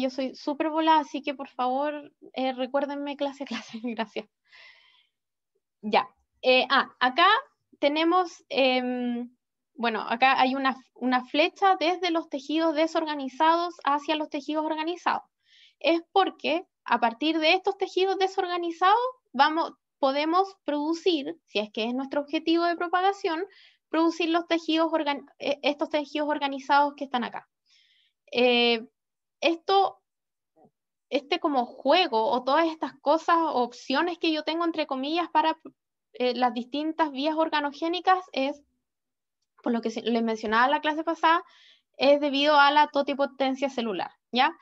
yo soy súper volada, así que por favor eh, recuérdenme clase clase, gracias. Ya. Eh, ah, acá tenemos, em, bueno, acá hay una, una flecha desde los tejidos desorganizados hacia los tejidos organizados. Es porque a partir de estos tejidos desorganizados vamos, podemos producir, si es que es nuestro objetivo de propagación, producir los tejidos eh, estos tejidos organizados que están acá. Eh, esto, este como juego o todas estas cosas opciones que yo tengo, entre comillas, para eh, las distintas vías organogénicas es, por lo que les mencionaba en la clase pasada, es debido a la totipotencia celular, ¿ya?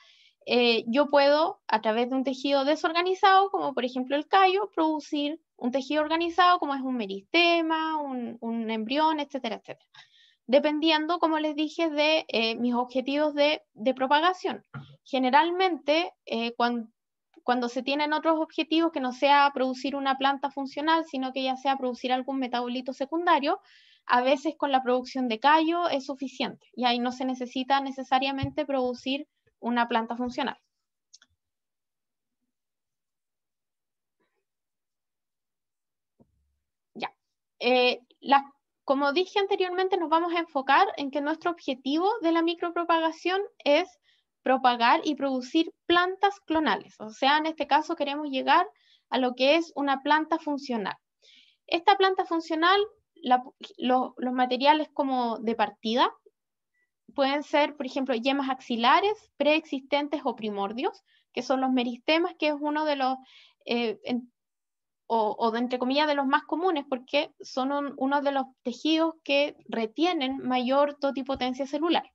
Eh, yo puedo, a través de un tejido desorganizado, como por ejemplo el callo, producir un tejido organizado como es un meristema, un, un embrión, etcétera, etcétera dependiendo, como les dije, de eh, mis objetivos de, propagación. Generalmente, eh, cuando, se tienen otros objetivos, que no sea producir una planta funcional, sino que ya sea producir algún metabolito secundario, a veces con la producción de callo es suficiente y ahí no se necesita necesariamente producir una planta funcional. Ya. Eh, las como dije anteriormente, nos vamos a enfocar en que nuestro objetivo de la micropropagación es propagar y producir plantas clonales. O sea, en este caso queremos llegar a lo que es una planta funcional. Esta planta funcional, los materiales como de partida pueden ser, por ejemplo, yemas axilares, preexistentes o primordios, que son los meristemas, que es uno de los, eh, o, de entre comillas de los más comunes, porque son uno de los tejidos que retienen mayor totipotencia celular.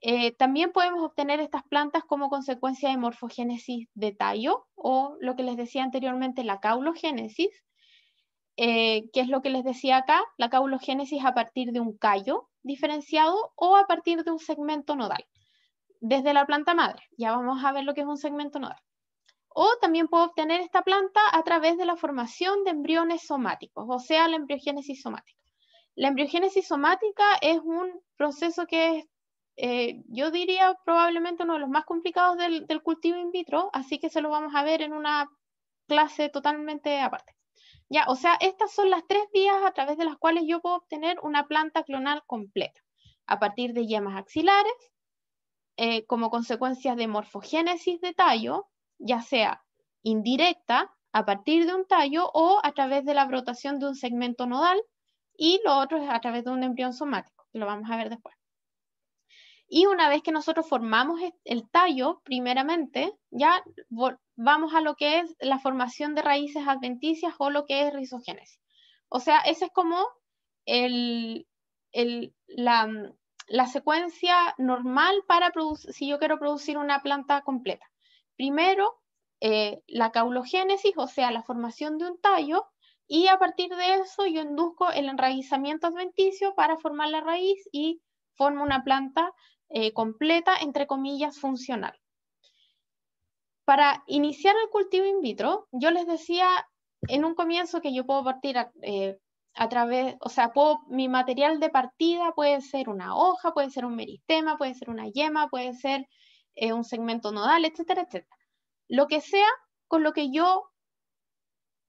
Eh, también podemos obtener estas plantas como consecuencia de morfogénesis de tallo o lo que les decía anteriormente, la caulogénesis, eh, que es lo que les decía acá, la caulogénesis a partir de un callo diferenciado o a partir de un segmento nodal, desde la planta madre. Ya vamos a ver lo que es un segmento nodal. O también puedo obtener esta planta a través de la formación de embriones somáticos, o sea, la embriogénesis somática. La embriogénesis somática es un proceso que es, eh, yo diría, probablemente uno de los más complicados del, cultivo in vitro, así que se lo vamos a ver en una clase totalmente aparte. Ya, o sea, estas son las tres vías a través de las cuales yo puedo obtener una planta clonal completa, a partir de yemas axilares, eh, como consecuencias de morfogénesis de tallo, ya sea indirecta a partir de un tallo o a través de la brotación de un segmento nodal y lo otro es a través de un embrión somático, que lo vamos a ver después. Y una vez que nosotros formamos el tallo, primeramente, ya vamos a lo que es la formación de raíces adventicias o lo que es rizogénesis. O sea, esa es como la, la, secuencia normal para producir, si yo quiero producir una planta completa. Primero, eh, la caulogénesis, o sea, la formación de un tallo, y a partir de eso yo induzco el enraizamiento adventicio para formar la raíz y formo una planta eh, completa, entre comillas, funcional. Para iniciar el cultivo in vitro, yo les decía en un comienzo que yo puedo partir a, eh, través, o sea, mi material de partida puede ser una hoja, puede ser un meristema, puede ser una yema, puede ser es un segmento nodal, etcétera, etcétera. Lo que sea con lo que yo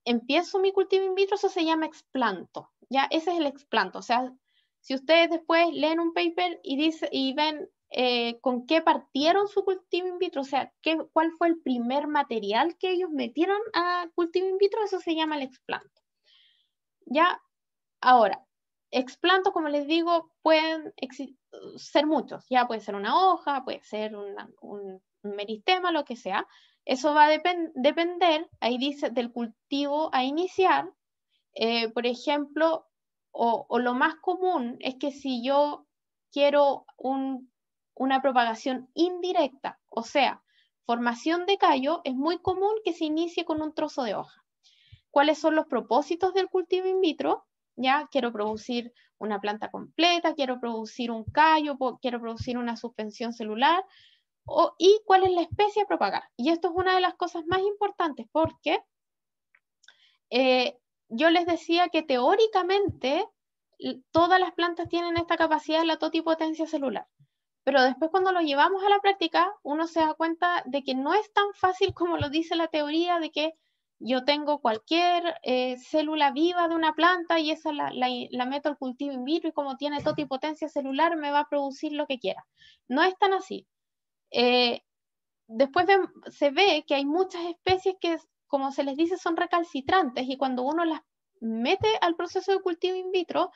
empiezo mi cultivo in vitro, eso se llama explanto. Ya, ese es el explanto. O sea, si ustedes después leen un paper y, dice, y ven eh, con qué partieron su cultivo in vitro, o sea, qué, cuál fue el primer material que ellos metieron a cultivo in vitro, eso se llama el explanto. Ya, ahora, explantos, como les digo, pueden ser muchos. Ya puede ser una hoja, puede ser un, meristema, lo que sea. Eso va a depender, ahí dice, del cultivo a iniciar. Eh, por ejemplo, o, lo más común es que si yo quiero una propagación indirecta, o sea, formación de callo, es muy común que se inicie con un trozo de hoja. ¿Cuáles son los propósitos del cultivo in vitro? ¿ya? Quiero producir una planta completa, quiero producir un callo, quiero producir una suspensión celular, y cuál es la especie a propagar. Y esto es una de las cosas más importantes porque eh, yo les decía que teóricamente todas las plantas tienen esta capacidad de la totipotencia celular. Pero después cuando lo llevamos a la práctica, uno se da cuenta de que no es tan fácil como lo dice la teoría, de que yo tengo cualquier eh, célula viva de una planta y esa la, meto al cultivo in vitro y como tiene totipotencia celular me va a producir lo que quiera. No es tan así. Eh, después se ve que hay muchas especies que, como se les dice, son recalcitrantes y cuando uno las mete al proceso de cultivo in vitro,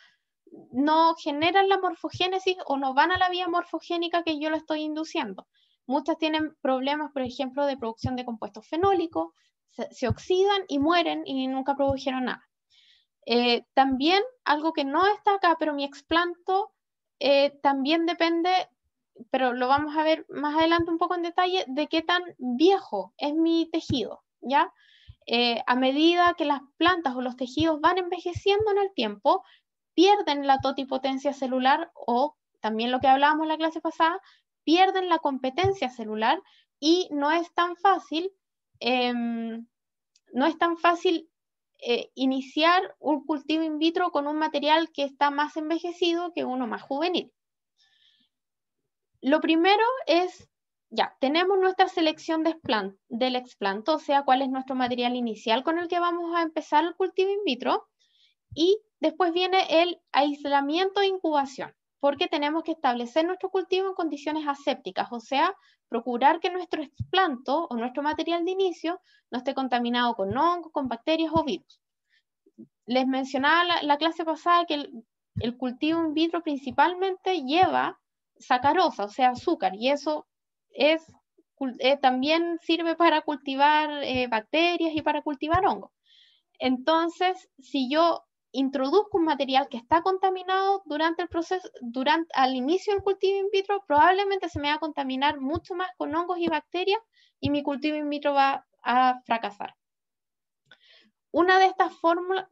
no generan la morfogénesis o no van a la vía morfogénica que yo la estoy induciendo. Muchas tienen problemas, por ejemplo, de producción de compuestos fenólicos, se, oxidan y mueren y nunca produjeron nada. Eh, también algo que no está acá, pero mi explanto eh, también depende, pero lo vamos a ver más adelante un poco en detalle, de qué tan viejo es mi tejido, ¿ya? Eh, a medida que las plantas o los tejidos van envejeciendo en el tiempo, pierden la totipotencia celular o también lo que hablábamos en la clase pasada, pierden la competencia celular y no es tan fácil Em, no es tan fácil eh, iniciar un cultivo in vitro con un material que está más envejecido que uno más juvenil. Lo primero es, ya, tenemos nuestra selección de explant, del explanto, o sea, cuál es nuestro material inicial con el que vamos a empezar el cultivo in vitro, y después viene el aislamiento e incubación porque tenemos que establecer nuestro cultivo en condiciones asépticas, o sea, procurar que nuestro explanto o nuestro material de inicio no esté contaminado con hongos, con bacterias o virus. Les mencionaba la, clase pasada que el, cultivo in vitro principalmente lleva sacarosa, o sea, azúcar, y eso es, eh, también sirve para cultivar eh, bacterias y para cultivar hongos. Entonces, si yo introduzco un material que está contaminado durante el proceso, durante, al inicio del cultivo in vitro, probablemente se me va a contaminar mucho más con hongos y bacterias y mi cultivo in vitro va a fracasar. Una de estas fórmulas,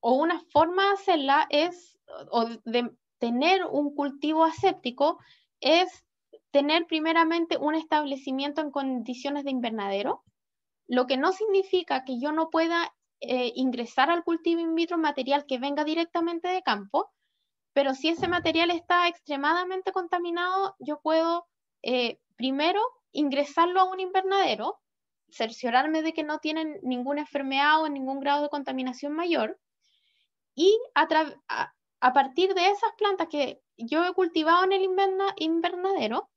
o una forma de hacerla es, o de tener un cultivo aséptico, es tener primeramente un establecimiento en condiciones de invernadero, lo que no significa que yo no pueda eh, ingresar al cultivo in vitro material que venga directamente de campo, pero si ese material está extremadamente contaminado, yo puedo eh, primero ingresarlo a un invernadero, cerciorarme de que no tienen ninguna enfermedad o ningún grado de contaminación mayor, y a, partir de esas plantas que yo he cultivado en el invernadero,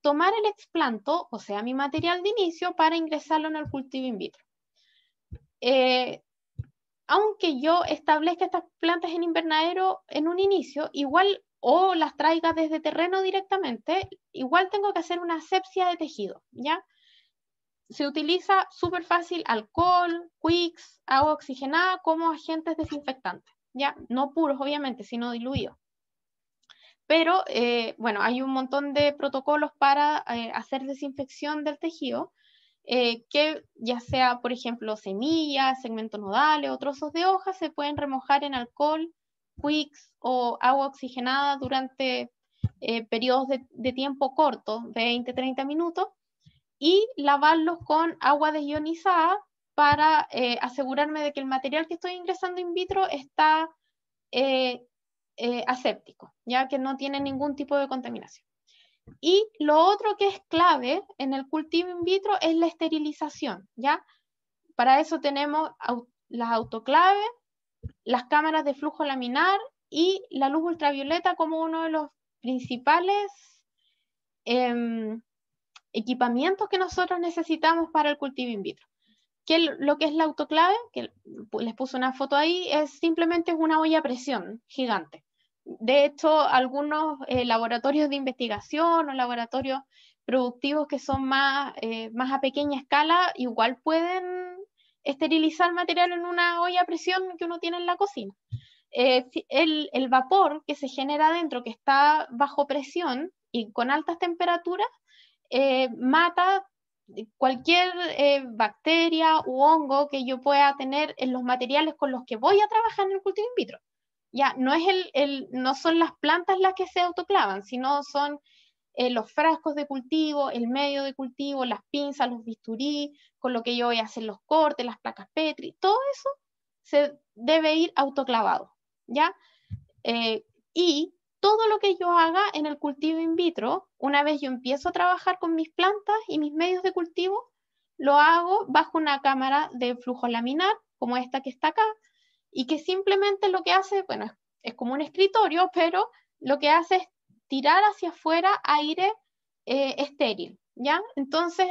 tomar el explanto, o sea, mi material de inicio, para ingresarlo en el cultivo in vitro. Eh, aunque yo establezca estas plantas en invernadero en un inicio, igual o las traiga desde terreno directamente, igual tengo que hacer una asepsia de tejido, ¿ya? Se utiliza súper fácil alcohol, quicks, agua oxigenada como agentes desinfectantes, ¿ya? No puros, obviamente, sino diluidos. Pero, eh, bueno, hay un montón de protocolos para eh, hacer desinfección del tejido eh, que ya sea, por ejemplo, semillas, segmentos nodales o trozos de hojas se pueden remojar en alcohol, quicks o agua oxigenada durante eh, periodos de, tiempo corto, 20-30 minutos, y lavarlos con agua desionizada para eh, asegurarme de que el material que estoy ingresando in vitro está aséptico, ya que no tiene ningún tipo de contaminación. Y lo otro que es clave en el cultivo in vitro es la esterilización, ¿ya? Para eso tenemos las autoclaves, las cámaras de flujo laminar y la luz ultravioleta como uno de los principales em, equipamientos que nosotros necesitamos para el cultivo in vitro. lo que es la autoclave, que pues, les puse una foto ahí, es simplemente una olla a presión gigante de hecho, algunos eh, laboratorios de investigación o laboratorios productivos que son más, eh, más a pequeña escala, igual pueden esterilizar material en una olla a presión que uno tiene en la cocina. Eh, el, el, vapor que se genera dentro, que está bajo presión y con altas temperaturas, mata cualquier bacteria u hongo que yo pueda tener en los materiales con los que voy a trabajar en el cultivo in vitro ya no, es no son las plantas las que se autoclavan, sino son eh, los frascos de cultivo, el medio de cultivo, las pinzas, los bisturí, con lo que yo voy a hacer los cortes, las placas Petri, todo eso se debe ir autoclavado, ¿ya? Eh, y todo lo que yo haga en el cultivo in vitro, una vez yo empiezo a trabajar con mis plantas y mis medios de cultivo, lo hago bajo una cámara de flujo laminar, como esta que está acá, y que simplemente lo que hace, bueno, es, como un escritorio, pero lo que hace es tirar hacia afuera aire eh, estéril, ¿ya? Entonces,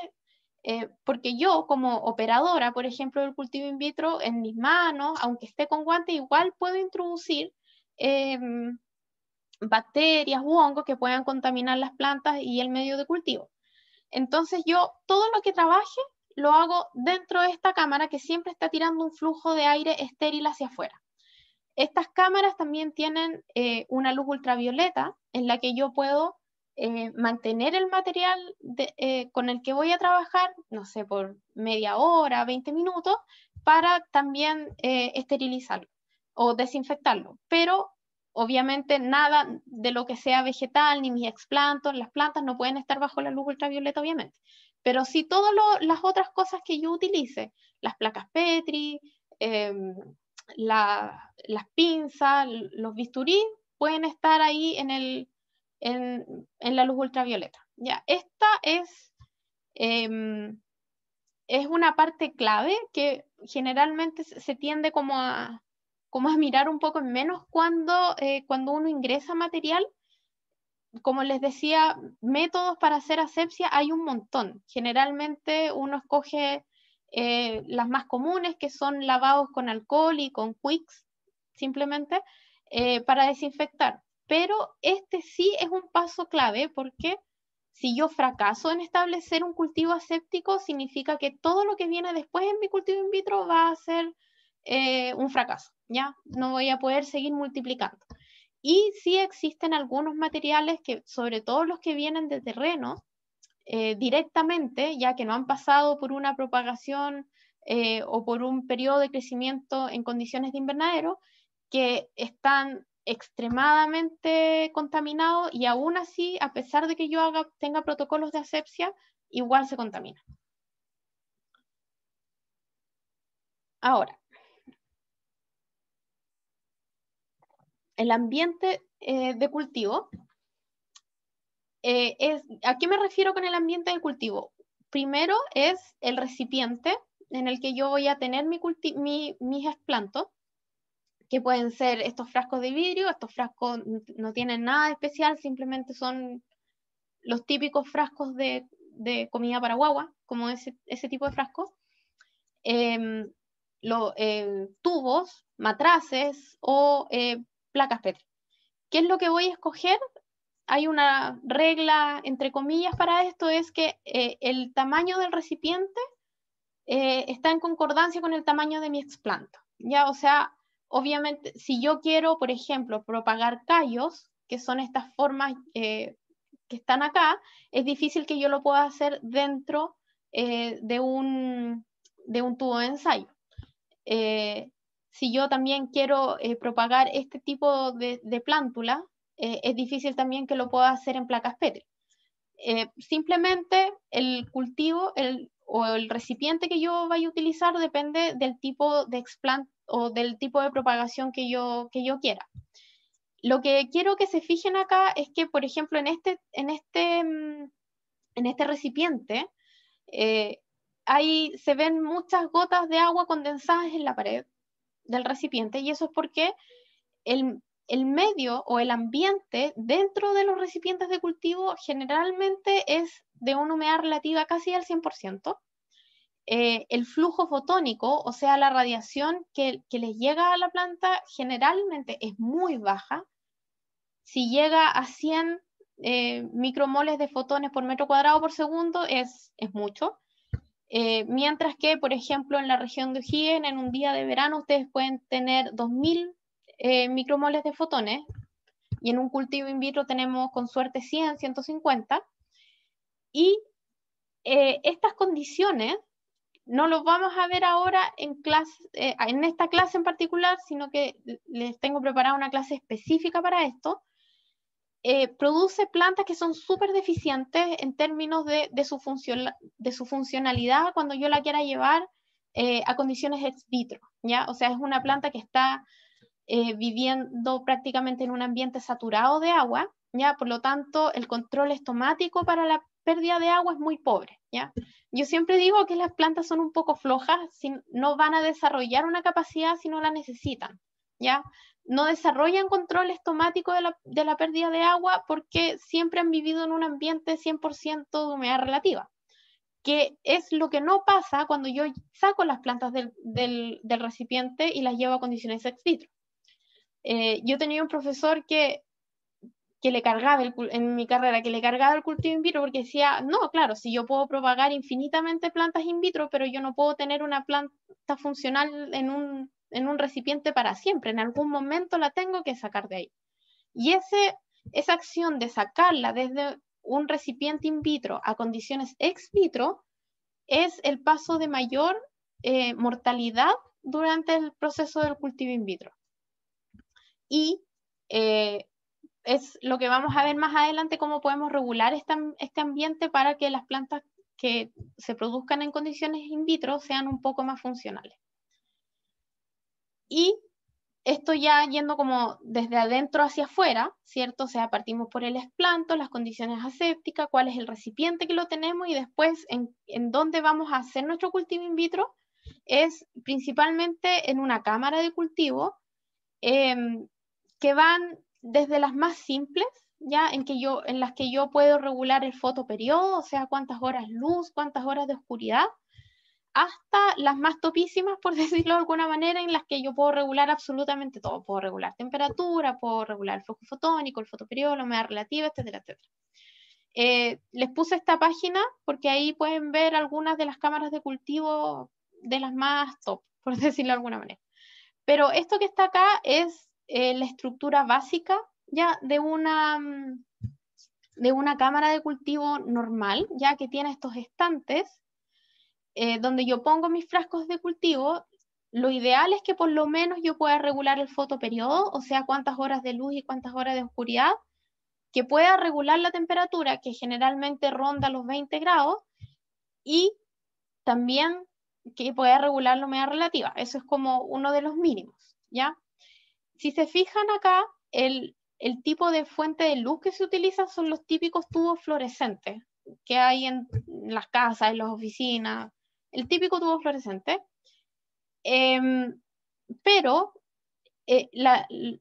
eh, porque yo como operadora, por ejemplo, del cultivo in vitro, en mis manos, aunque esté con guante, igual puedo introducir em, bacterias u hongos que puedan contaminar las plantas y el medio de cultivo. Entonces yo, todo lo que trabaje lo hago dentro de esta cámara que siempre está tirando un flujo de aire estéril hacia afuera. Estas cámaras también tienen eh, una luz ultravioleta en la que yo puedo eh, mantener el material eh, con el que voy a trabajar, no sé, por media hora, 20 minutos, para también esterilizarlo o desinfectarlo. Pero obviamente nada de lo que sea vegetal, ni mis explantos, las plantas no pueden estar bajo la luz ultravioleta, obviamente. Pero si todas las otras cosas que yo utilice, las placas Petri, em, las pinzas, los bisturí, pueden estar ahí en, la luz ultravioleta. Ya, esta es, em, es una parte clave que generalmente se tiende como a, mirar un poco menos eh, cuando uno ingresa material, como les decía, métodos para hacer asepsia hay un montón. Generalmente uno escoge eh, las más comunes, que son lavados con alcohol y con Quicks, simplemente, eh, para desinfectar. Pero este sí es un paso clave porque si yo fracaso en establecer un cultivo aséptico, significa que todo lo que viene después en mi cultivo in vitro va a ser eh, un fracaso, ¿ya? No voy a poder seguir multiplicando. Y sí existen algunos materiales que, sobre todo los que vienen de terreno, eh, directamente, ya que no han pasado por una propagación eh, o por un periodo de crecimiento en condiciones de invernadero, que están extremadamente contaminados y aún así, a pesar de que yo tenga protocolos de asepsia, igual se contamina. Ahora, el ambiente eh, de cultivo. Eh, es, ¿A qué me refiero con el ambiente de cultivo? Primero es el recipiente en el que yo voy a tener mi mis explantos, que pueden ser estos frascos de vidrio, estos frascos no tienen nada especial, simplemente son los típicos frascos de, comida para guagua, como ese, ese tipo de frascos. Em, eh, tubos, matraces o placas Petri. ¿Qué es lo que voy a escoger? Hay una regla, entre comillas, para esto, es que eh, el tamaño del recipiente eh, está en concordancia con el tamaño de mi explanto. Ya, o sea, obviamente, si yo quiero, por ejemplo, propagar callos, que son estas formas eh, que están acá, es difícil que yo lo pueda hacer dentro de, un, de, un, tubo de ensayo si yo también quiero eh, propagar este tipo de, plántula, eh, es difícil también que lo pueda hacer en placas Petri. E. Eh, simplemente el cultivo o el recipiente que yo vaya a utilizar depende del tipo de explant o del tipo de propagación que yo, que yo quiera. Lo que quiero que se fijen acá es que, por ejemplo, en este, en este, mm, en este recipiente hay, se ven muchas gotas de agua condensadas en la pared, del recipiente y eso es porque el, medio o el ambiente dentro de los recipientes de cultivo generalmente es de una humedad relativa casi al 100%. Eh, el flujo fotónico, o sea, la radiación que, que, les llega a la planta generalmente es muy baja. Si llega a 100 eh, micromoles de fotones por metro cuadrado por segundo es mucho. Eh, mientras que, por ejemplo, en la región de O'Higgins, en un día de verano, ustedes pueden tener 2.000 eh, micromoles de fotones, y en un cultivo in vitro tenemos con suerte 100, 150, y eh, estas condiciones no los vamos a ver ahora en, en esta clase en particular, sino que les tengo preparada una clase específica para esto, eh, produce plantas que son súper deficientes en términos de, su función, de, su funcionalidad cuando yo la quiera llevar eh, a condiciones ex vitro, ¿ya? O sea, es una planta que está eh, viviendo prácticamente en un ambiente saturado de agua, ¿ya? Por lo tanto, el control estomático para la pérdida de agua es muy pobre, ¿ya? Yo siempre digo que las plantas son un poco flojas, si no van a desarrollar una capacidad si no la necesitan, ¿ya? no desarrollan control estomático de la, pérdida de agua porque siempre han vivido en un ambiente 100% de humedad relativa, que es lo que no pasa cuando yo saco las plantas del, recipiente y las llevo a condiciones ex-vitro. Eh, yo tenía un profesor que, le cargaba en mi carrera, que le cargaba el cultivo in vitro porque decía, no, claro, si yo puedo propagar infinitamente plantas in vitro, pero yo no puedo tener una planta funcional en un en un recipiente para siempre, en algún momento la tengo que sacar de ahí. Y ese, esa acción de sacarla desde un recipiente in vitro a condiciones ex vitro es el paso de mayor eh, mortalidad durante el proceso del cultivo in vitro. Y eh, es lo que vamos a ver más adelante, cómo podemos regular este ambiente para que las plantas que se produzcan en condiciones in vitro sean un poco más funcionales. Y esto ya yendo como desde adentro hacia afuera, ¿cierto? O sea, partimos por el esplanto las condiciones asépticas, cuál es el recipiente que lo tenemos y después en, dónde vamos a hacer nuestro cultivo in vitro es principalmente en una cámara de cultivo em, que van desde las más simples, ya en, que yo, en las que yo puedo regular el fotoperiodo, o sea, cuántas horas luz, cuántas horas de oscuridad, hasta las más topísimas, por decirlo de alguna manera, en las que yo puedo regular absolutamente todo. Puedo regular temperatura, puedo regular el flujo fotónico, el fotoperiodo, humedad relativa, etcétera, etcétera. Eh, les puse esta página porque ahí pueden ver algunas de las cámaras de cultivo de las más top, por decirlo de alguna manera. Pero esto que está acá es eh, la estructura básica ya de una, mm, de una cámara de cultivo normal, ya que tiene estos estantes eh, donde yo pongo mis frascos de cultivo, lo ideal es que por lo menos yo pueda regular el fotoperiodo, o sea, cuántas horas de luz y cuántas horas de oscuridad, que pueda regular la temperatura, que generalmente ronda los 20 grados, y también que pueda regular la humedad relativa. Eso es como uno de los mínimos, ¿ya? Si se fijan acá, el, el tipo de fuente de luz que se utiliza son los típicos tubos fluorescentes que hay en las casas, en las oficinas, el típico tubo fluorescente, em, pero eh,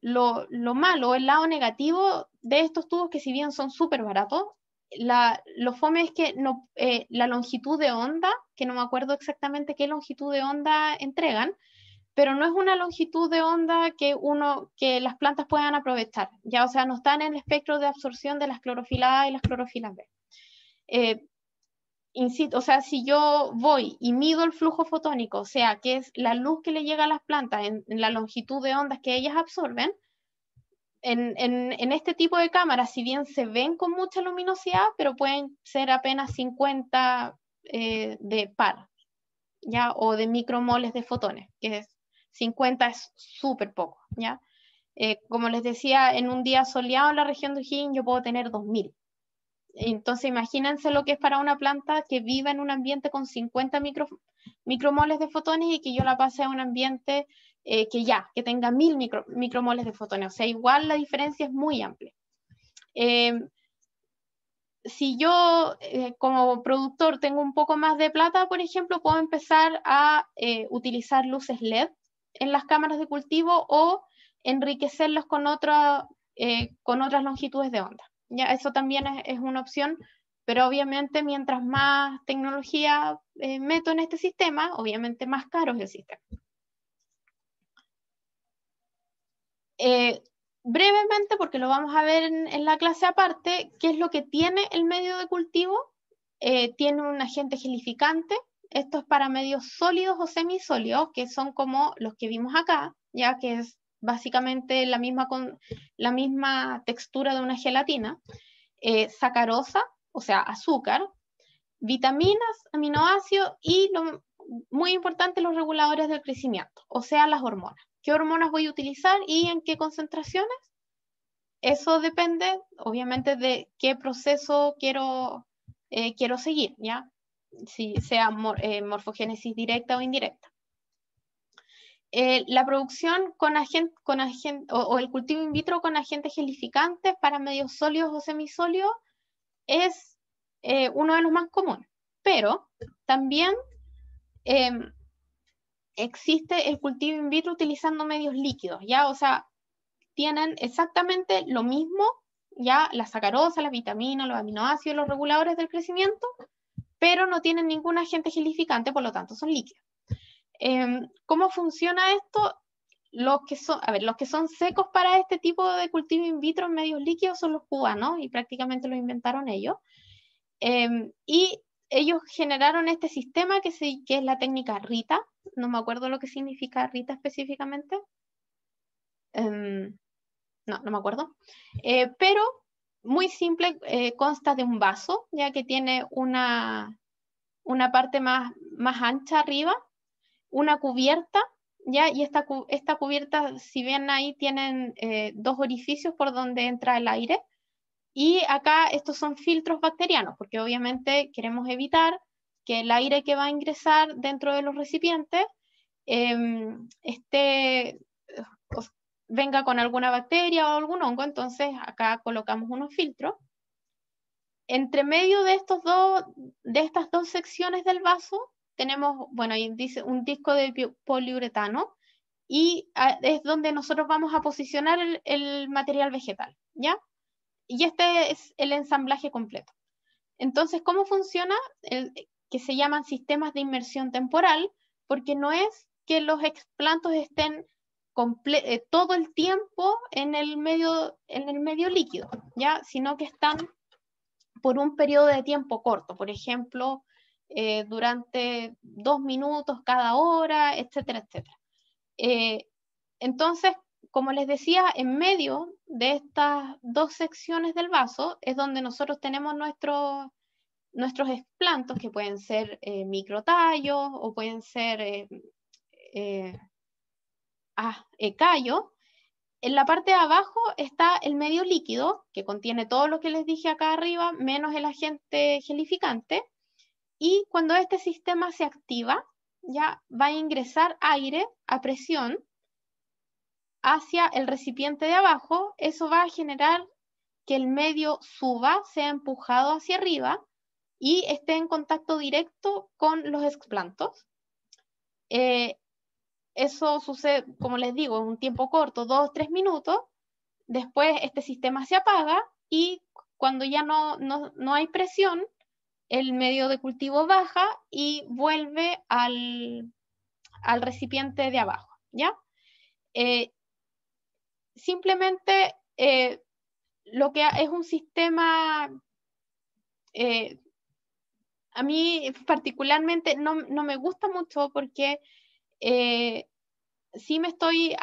lo, lo, malo, el lado negativo de estos tubos, que si bien son súper baratos, la, lo fome es que no, eh, la longitud de onda, que no me acuerdo exactamente qué longitud de onda entregan, pero no es una longitud de onda que, uno, que las plantas puedan aprovechar, ya o sea, no están en el espectro de absorción de las A y las clorofilas B. Eh, o sea, si yo voy y mido el flujo fotónico, o sea, que es la luz que le llega a las plantas en, la longitud de ondas que ellas absorben, en, este tipo de cámaras, si bien se ven con mucha luminosidad, pero pueden ser apenas 50 eh, de par, ¿ya? O de micromoles de fotones, que es 50 es súper poco, ¿ya? Eh, como les decía, en un día soleado en la región de Ujín yo puedo tener 2000, entonces, imagínense lo que es para una planta que viva en un ambiente con 50 micromoles de fotones y que yo la pase a un ambiente eh, que ya, que tenga 1000 micromoles de fotones. O sea, igual la diferencia es muy amplia. Em, si yo eh, como productor tengo un poco más de plata, por ejemplo, puedo empezar a eh, utilizar luces LED en las cámaras de cultivo o enriquecerlos con, con otras longitudes de onda eso también es, una opción, pero obviamente mientras más tecnología eh, meto en este sistema, obviamente más caro es el sistema. Eh, brevemente, porque lo vamos a ver en, la clase aparte, qué es lo que tiene el medio de cultivo. Eh, tiene un agente gelificante, esto es para medios sólidos o semisólidos, que son como los que vimos acá, ya que es básicamente la misma, con, la misma textura de una gelatina, eh, sacarosa, o sea, azúcar, vitaminas, aminoácidos y, muy importante, los reguladores del crecimiento, o sea, las hormonas. ¿Qué hormonas voy a utilizar y en qué concentraciones? Eso depende, obviamente, de qué proceso quiero, eh, quiero seguir, ¿ya? Si sea eh, morfogénesis directa o indirecta. Eh, la producción con agente, o, el cultivo in vitro con agentes gelificantes para medios sólidos o semisólidos es eh, uno de los más comunes, pero también em, existe el cultivo in vitro utilizando medios líquidos, ¿ya? O sea, tienen exactamente lo mismo, ya la sacarosa, las vitaminas, los aminoácidos, los reguladores del crecimiento, pero no tienen ningún agente gelificante, por lo tanto son líquidos. Em, ¿Cómo funciona esto? Los que, son, a ver, los que son secos para este tipo de cultivo in vitro en medios líquidos son los cubanos y prácticamente lo inventaron ellos. Em, y ellos generaron este sistema que, que es la técnica RITA. No me acuerdo lo que significa RITA específicamente. Em, no, no me acuerdo. Eh, pero muy simple, eh, consta de un vaso, ya que tiene una, una parte más, más ancha arriba una cubierta, ¿ya? Y esta, esta cubierta, si bien ahí tienen eh, dos orificios por donde entra el aire, y acá estos son filtros bacterianos, porque obviamente queremos evitar que el aire que va a ingresar dentro de los recipientes eh, venga con alguna bacteria o algún hongo, entonces acá colocamos unos filtros. Entre medio de, estos dos, de estas dos secciones del vaso tenemos, bueno, ahí dice un disco de poliuretano y ah, es donde nosotros vamos a posicionar el, material vegetal, ¿ya? Y este es el ensamblaje completo. Entonces, ¿cómo funciona? El, que se llaman sistemas de inmersión temporal, porque no es que los explantos estén eh, todo el tiempo en el, medio, en el medio líquido, ¿ya? sino que están por un periodo de tiempo corto, por ejemplo, eh, durante dos minutos cada hora, etcétera, etcétera. Eh, entonces, como les decía, en medio de estas dos secciones del vaso es donde nosotros tenemos nuestros explantos, que pueden ser eh, microtallos o pueden ser eh, ah, callos. En la parte de abajo está el medio líquido, que contiene todo lo que les dije acá arriba, menos el agente gelificante y cuando este sistema se activa, ya va a ingresar aire a presión hacia el recipiente de abajo. Eso va a generar que el medio suba, sea empujado hacia arriba y esté en contacto directo con los explantos. Eh, eso sucede, como les digo, en un tiempo corto, dos, o tres minutos. Después este sistema se apaga y cuando ya no hay presión, el medio de cultivo baja y vuelve al, recipiente de abajo, ¿ya? Eh, simplemente eh, lo que es un sistema, eh, a mí particularmente no, no, me gusta mucho porque sí me estoy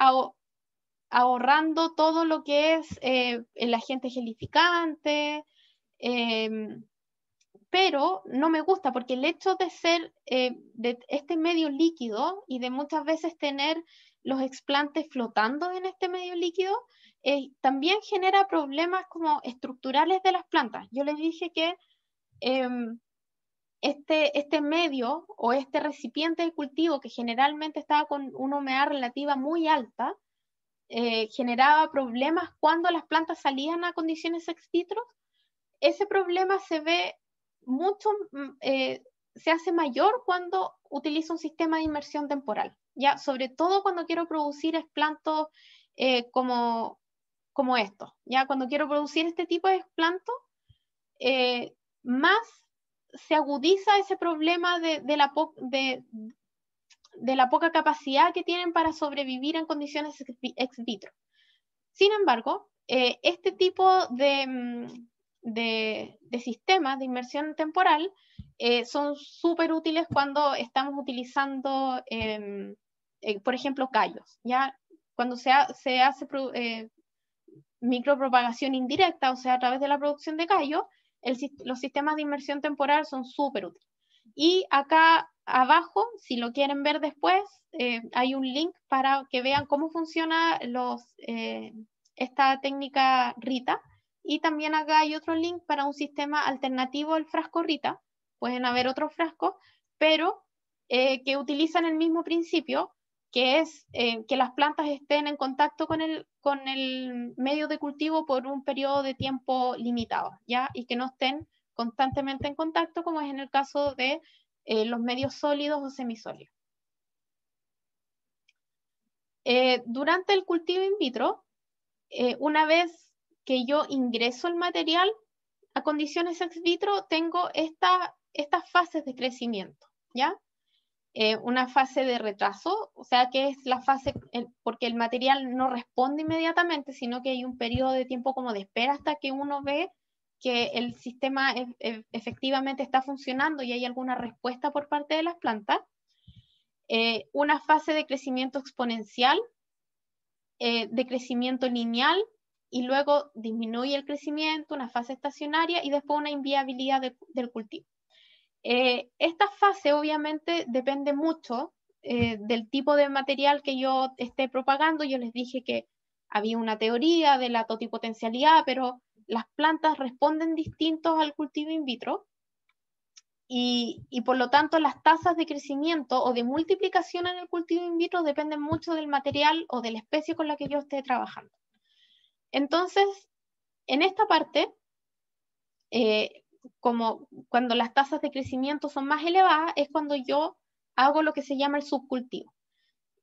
ahorrando todo lo que es el agente gelificante, em, pero no me gusta porque el hecho de ser eh, de este medio líquido y de muchas veces tener los explantes flotando en este medio líquido, eh, también genera problemas como estructurales de las plantas. Yo les dije que em, este, este medio o este recipiente de cultivo que generalmente estaba con una humedad relativa muy alta, eh, generaba problemas cuando las plantas salían a condiciones ex vitro. Ese problema se ve mucho, mm, eh, se hace mayor cuando utilizo un sistema de inmersión temporal, ya sobre todo cuando quiero producir explantos eh, como, como estos, ya cuando quiero producir este tipo de explantos, eh, más se agudiza ese problema de, la de, la poca capacidad que tienen para sobrevivir en condiciones ex vitro. Sin embargo, este tipo de, mm, de, sistemas de inmersión temporal eh, son súper útiles cuando estamos utilizando, em, eh, por ejemplo, callos. ¿ya? Cuando se, hace eh, micropropagación indirecta, o sea, a través de la producción de callos, los sistemas de inmersión temporal son súper útiles. Y acá abajo, si lo quieren ver después, hay un link para que vean cómo funciona los, esta técnica RITA y también acá hay otro link para un sistema alternativo al frasco Rita. Pueden haber otros frascos, pero eh, que utilizan el mismo principio, que es eh, que las plantas estén en contacto con el, con el medio de cultivo por un periodo de tiempo limitado, ¿ya? Y que no estén constantemente en contacto, como es en el caso de eh, los medios sólidos o semisólidos. durante el cultivo in vitro, una vez que yo ingreso el material a condiciones ex vitro, tengo esta, estas fases de crecimiento, ¿ya? Eh, una fase de retraso, o sea que es la fase, porque el material no responde inmediatamente, sino que hay un periodo de tiempo como de espera hasta que uno ve que el sistema e, e, efectivamente está funcionando y hay alguna respuesta por parte de las plantas. Eh, una fase de crecimiento exponencial, eh, de crecimiento lineal, y luego disminuye el crecimiento, una fase estacionaria y después una inviabilidad del cultivo. Eh, esta fase obviamente depende mucho eh, del tipo de material que yo esté propagando. Yo les dije que había una teoría de la totipotencialidad, pero las plantas responden distintos al cultivo in vitro y, y, por lo tanto las tasas de crecimiento o de multiplicación en el cultivo in vitro dependen mucho del material o de la especie con la que yo esté trabajando. Entonces, en esta parte, eh, como cuando las tasas de crecimiento son más elevadas, es cuando yo hago lo que se llama el subcultivo.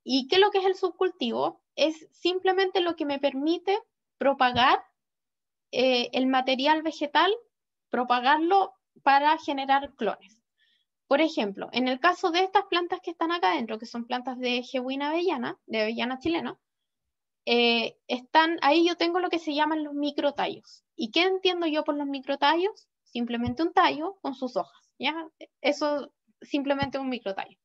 ¿Y qué es lo que es el subcultivo? Es simplemente lo que me permite propagar eh, el material vegetal, propagarlo para generar clones. Por ejemplo, en el caso de estas plantas que están acá adentro, que son plantas de jewina avellana, de avellana chilena, eh, están, ahí yo tengo lo que se llaman los microtallos. ¿Y qué entiendo yo por los microtallos? Simplemente un tallo con sus hojas, ¿ya? Eso simplemente un microtallo.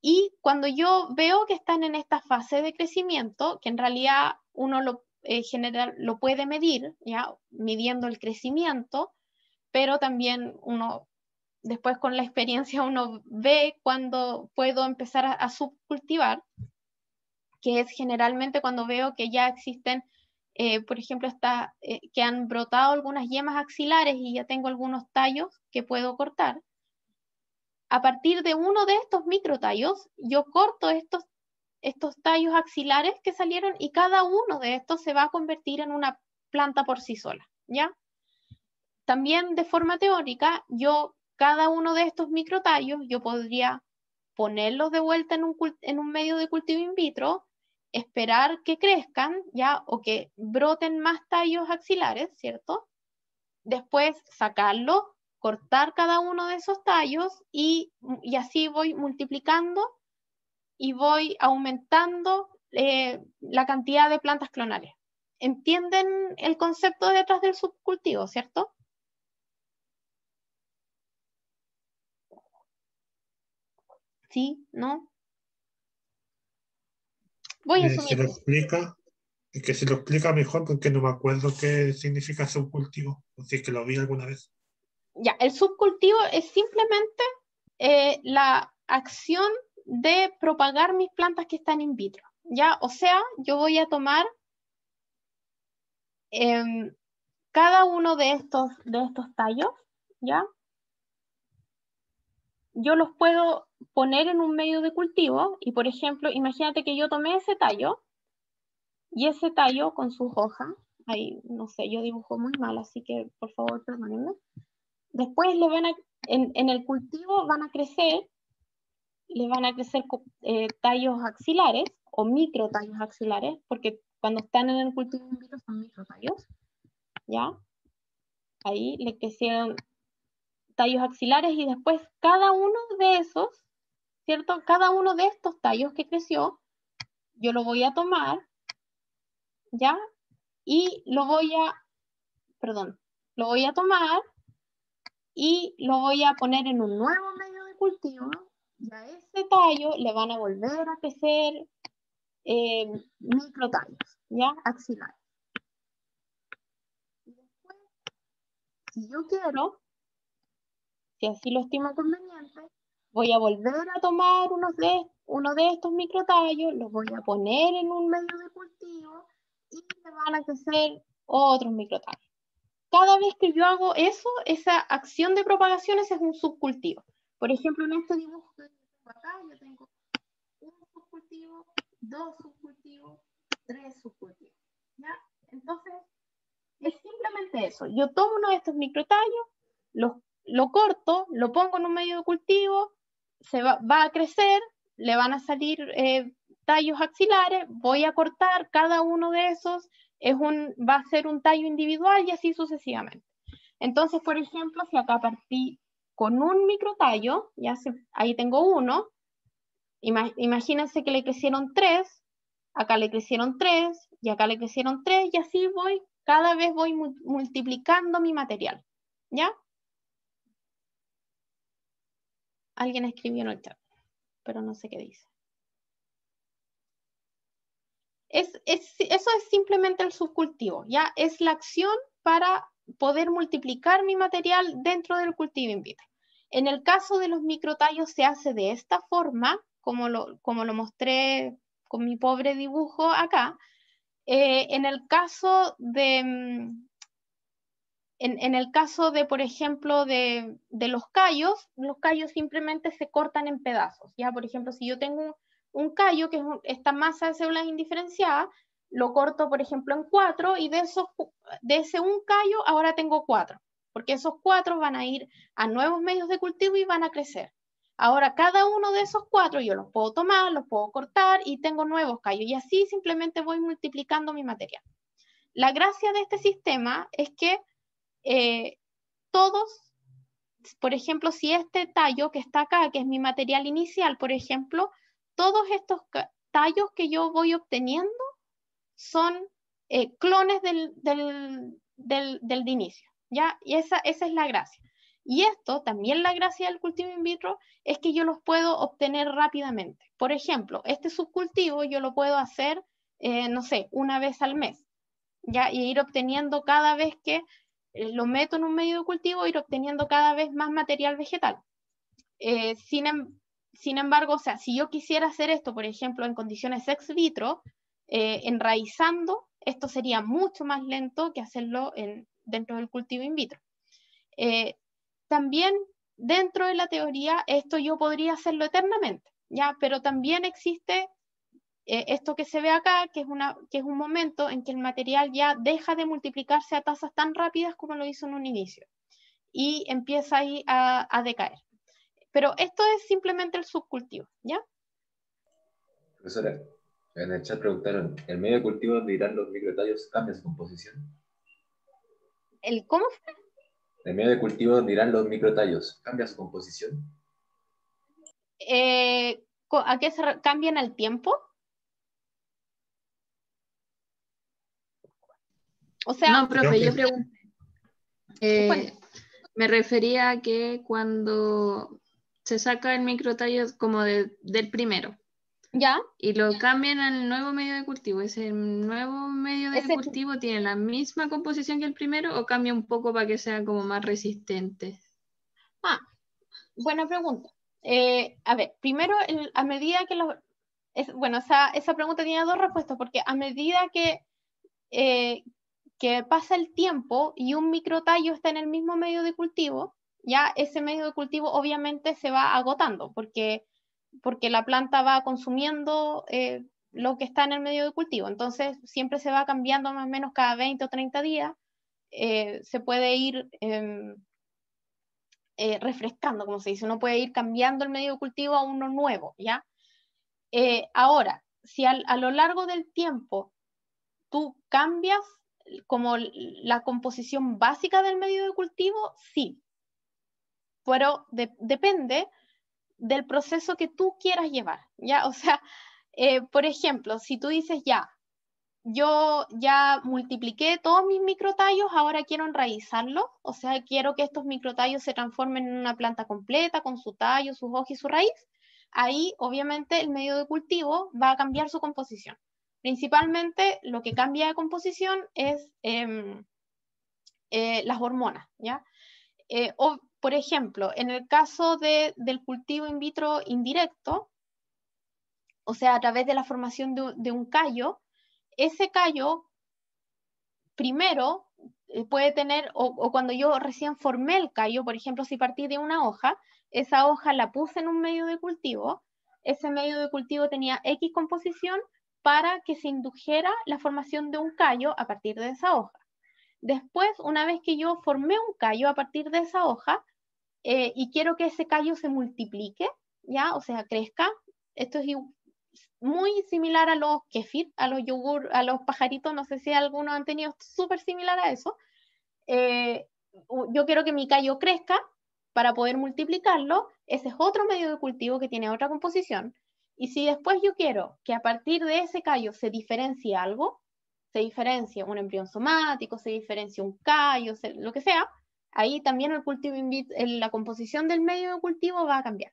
Y cuando yo veo que están en esta fase de crecimiento, que en realidad uno lo, eh, general, lo puede medir, ¿ya? midiendo el crecimiento, pero también uno, después con la experiencia, uno ve cuando puedo empezar a subcultivar, que es generalmente cuando veo que ya existen, eh, por ejemplo, está, eh, que han brotado algunas yemas axilares y ya tengo algunos tallos que puedo cortar. A partir de uno de estos microtallos, yo corto estos, estos tallos axilares que salieron y cada uno de estos se va a convertir en una planta por sí sola, ¿ya? También de forma teórica, yo cada uno de estos microtallos yo podría ponerlos de vuelta en un medio de cultivo in vitro esperar que crezcan, ¿ya? O que broten más tallos axilares, ¿cierto? Después sacarlo, cortar cada uno de esos tallos y, así voy multiplicando y voy aumentando eh, la cantidad de plantas clonales. ¿Entienden el concepto detrás del subcultivo, cierto? ¿Sí? ¿No? Voy Se lo que se lo explica mejor porque no me acuerdo qué significa subcultivo, o si es que lo vi alguna vez. Ya, el subcultivo es simplemente eh, la acción de propagar mis plantas que están in vitro. Ya, o sea, yo voy a tomar em, cada uno de estos, de estos tallos, ¿ya? yo los puedo poner en un medio de cultivo y, por ejemplo, imagínate que yo tomé ese tallo y ese tallo con sus hojas, ahí no sé, yo dibujo muy mal, así que por favor perdónenme. Después le van en, el cultivo van a crecer, les van a crecer eh, tallos axilares o micro tallos axilares, porque cuando están en el cultivo son micro tallos, ¿ya? Ahí le crecieron tallos axilares y después cada uno de esos, ¿cierto? Cada uno de estos tallos que creció, yo lo voy a tomar, ¿ya? Y lo voy a, perdón, lo voy a tomar y lo voy a poner en un nuevo medio de cultivo y a ese tallo le van a volver a crecer micro eh, microtallos, ¿ya? Axilares. Y Después, si yo quiero, si así lo estima conveniente, voy a volver a tomar unos de, uno de estos microtallos, los voy a poner en un medio de cultivo y me van a crecer otros microtallos. Cada vez que yo hago eso, esa acción de propagación es un subcultivo. Por ejemplo, en este dibujo que tengo acá, yo tengo un subcultivo, dos subcultivos, tres subcultivos. ¿ya? Entonces, es simplemente eso. Yo tomo uno de estos microtallos, los lo corto, lo pongo en un medio de cultivo, se va, a crecer, le van a salir eh, tallos axilares, voy a cortar cada uno de esos, es un, va a ser un tallo individual y así sucesivamente. Entonces, por ejemplo, si acá partí con un microtallo, ya ahí tengo uno, imagínense que le crecieron tres, acá le crecieron tres, y acá le crecieron tres, y así voy, cada vez voy multiplicando mi material, ¿ya? Alguien escribió en el chat, pero no sé qué dice. Es, eso es simplemente el subcultivo, ¿ya? Es la acción para poder multiplicar mi material dentro del cultivo in vitro. En el caso de los microtallos se hace de esta forma, como lo, como lo mostré con mi pobre dibujo acá. Eh, en el caso de, mm, en, el caso de, por ejemplo, de, los callos, los callos simplemente se cortan en pedazos. Ya, por ejemplo, si yo tengo un, callo, que es esta masa de células indiferenciada, lo corto, por ejemplo, en cuatro y de, de ese un callo ahora tengo cuatro, porque esos cuatro van a ir a nuevos medios de cultivo y van a crecer. Ahora, cada uno de esos cuatro yo los puedo tomar, los puedo cortar y tengo nuevos callos. Y así simplemente voy multiplicando mi material. La gracia de este sistema es que eh, todos, por ejemplo, si este tallo que está acá, que es mi material inicial, por ejemplo, todos estos tallos que yo voy obteniendo son eh, clones del, del, de inicio, ¿ya? Y esa, esa es la gracia. Y esto, también la gracia del cultivo in vitro, es que yo los puedo obtener rápidamente. Por ejemplo, este subcultivo yo lo puedo hacer, eh, no sé, una vez al mes, ¿ya? Y ir obteniendo cada vez que eh, lo meto en un medio de cultivo y ir obteniendo cada vez más material vegetal. Eh, sin, em, sin, embargo, o sea, si yo quisiera hacer esto, por ejemplo, en condiciones ex vitro, eh, enraizando, esto sería mucho más lento que hacerlo en, dentro del cultivo in vitro. también dentro de la teoría, esto yo podría hacerlo eternamente, ¿ya? pero también existe eh, esto que se ve acá, que es, una, que es un momento en que el material ya deja de multiplicarse a tasas tan rápidas como lo hizo en un inicio y empieza ahí a, a decaer. Pero esto es simplemente el subcultivo, ¿ya? Profesora, en el chat preguntaron, ¿el medio de cultivo donde irán los microtallos cambia su composición? ¿El cómo fue? El medio de cultivo donde irán los microtallos cambia su composición. Eh, ¿A qué se cambian al tiempo? no, profe, yo pregunté. Eh, me refería a que cuando se saca el microtallo como del primero. ¿Ya? Y lo cambian al nuevo medio de cultivo. ¿Ese nuevo medio de cultivo tiene la misma composición que el primero o cambia un poco para que sea como más resistente? Ah, buena pregunta. Eh, a ver, primero, a medida que los... bueno, esa, pregunta tenía dos respuestas, porque a medida que, eh, que pasa el tiempo y un microtallo está en el mismo medio de cultivo, ya ese medio de cultivo obviamente se va agotando porque, porque la planta va consumiendo eh, lo que está en el medio de cultivo. Entonces siempre se va cambiando más o menos cada 20 o 30 días. Eh, se puede ir em, eh, refrescando, como se dice, uno puede ir cambiando el medio de cultivo a uno nuevo, ¿ya? ahora, si a lo largo del tiempo tú cambias como la composición básica del medio de cultivo, sí, pero depende del proceso que tú quieras llevar, ¿ya? O sea, eh, por ejemplo, si tú dices, ya, yo ya multipliqué todos mis microtallos, ahora quiero enraizarlo, o sea, quiero que estos microtallos se transformen en una planta completa con su tallo, sus hojas y su raíz, ahí obviamente el medio de cultivo va a cambiar su composición. Principalmente lo que cambia de composición es em, eh, las hormonas, eh, o, por ejemplo, en el caso del cultivo in vitro indirecto, o sea, a través de la formación de, un callo, ese callo primero eh, puede tener, o, o, cuando yo recién formé el callo, por ejemplo, si partí de una hoja, esa hoja la puse en un medio de cultivo, ese medio de cultivo tenía X composición para que se indujera la formación de un callo a partir de esa hoja. Después, una vez que yo formé un callo a partir de esa hoja eh, y quiero que ese callo se multiplique, ¿ya? O sea, crezca, esto es muy similar a los kefir, a los yogur, a los pajaritos, no sé si algunos han tenido súper similar a eso. Eh, yo quiero que mi callo crezca para poder multiplicarlo, ese es otro medio de cultivo que tiene otra composición. Y si después yo quiero que a partir de ese callo se diferencie algo, se diferencie un embrión somático, se diferencie un callo, lo que sea, ahí también el cultivo la composición del medio de cultivo va a cambiar.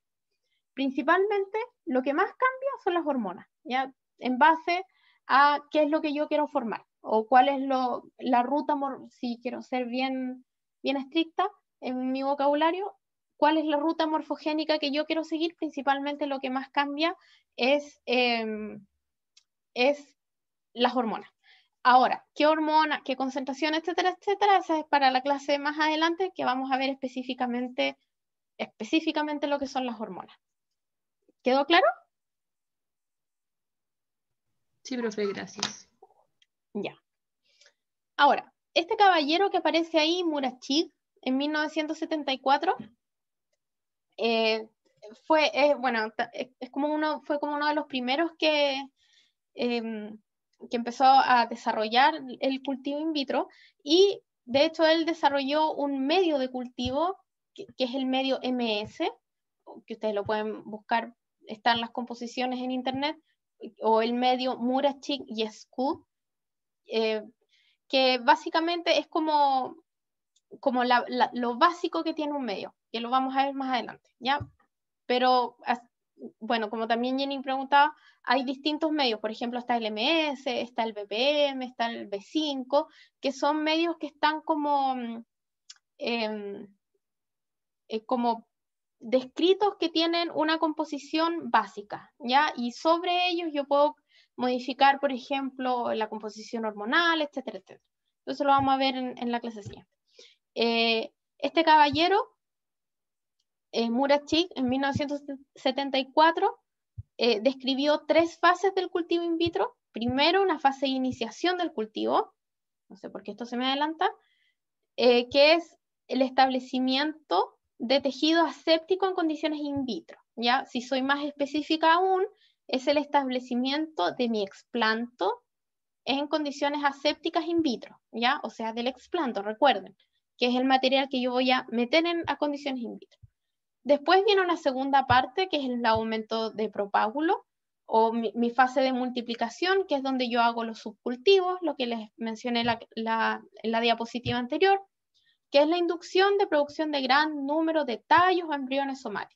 Principalmente lo que más cambia son las hormonas, ¿ya? en base a qué es lo que yo quiero formar o cuál es la ruta, si quiero ser bien, bien estricta en mi vocabulario, cuál es la ruta morfogénica que yo quiero seguir, principalmente lo que más cambia es, em, es las hormonas. Ahora, qué hormonas, qué concentración, etcétera, etcétera, esa es para la clase más adelante que vamos a ver específicamente, específicamente lo que son las hormonas. ¿Quedó claro? Sí, profe, gracias. Ya. Ahora, este caballero que aparece ahí, Murachid, en 1974, eh, fue, eh, bueno, es como uno, fue como uno de los primeros que, em, que empezó a desarrollar el cultivo in vitro y de hecho él desarrolló un medio de cultivo que, es el medio MS, que ustedes lo pueden buscar, están las composiciones en internet, o el medio Murachik y eh, que básicamente es como como lo básico que tiene un medio, que lo vamos a ver más adelante, ¿ya? Pero, bueno, como también Jenny preguntaba, hay distintos medios, por ejemplo, está el MS, está el BPM, está el B5, que son medios que están como, mm, em, eh, como descritos que tienen una composición básica, ¿ya? Y sobre ellos yo puedo modificar, por ejemplo, la composición hormonal, etcétera, etcétera. Entonces lo vamos a ver en la clase siguiente. Eh, este caballero, eh, Murachik, en 1974, eh, describió tres fases del cultivo in vitro. Primero, una fase de iniciación del cultivo, no sé por qué esto se me adelanta, eh, que es el establecimiento de tejido aséptico en condiciones in vitro. ¿ya? Si soy más específica aún, es el establecimiento de mi explanto en condiciones asépticas in vitro, ¿ya? o sea, del explanto, recuerden que es el material que yo voy a meter en, a condiciones in vitro. Después viene una segunda parte, que es el aumento de propágulo, o mi, fase de multiplicación, que es donde yo hago los subcultivos, lo que les mencioné la, en la diapositiva anterior, que es la inducción de producción de gran número de tallos o embriones somáticos.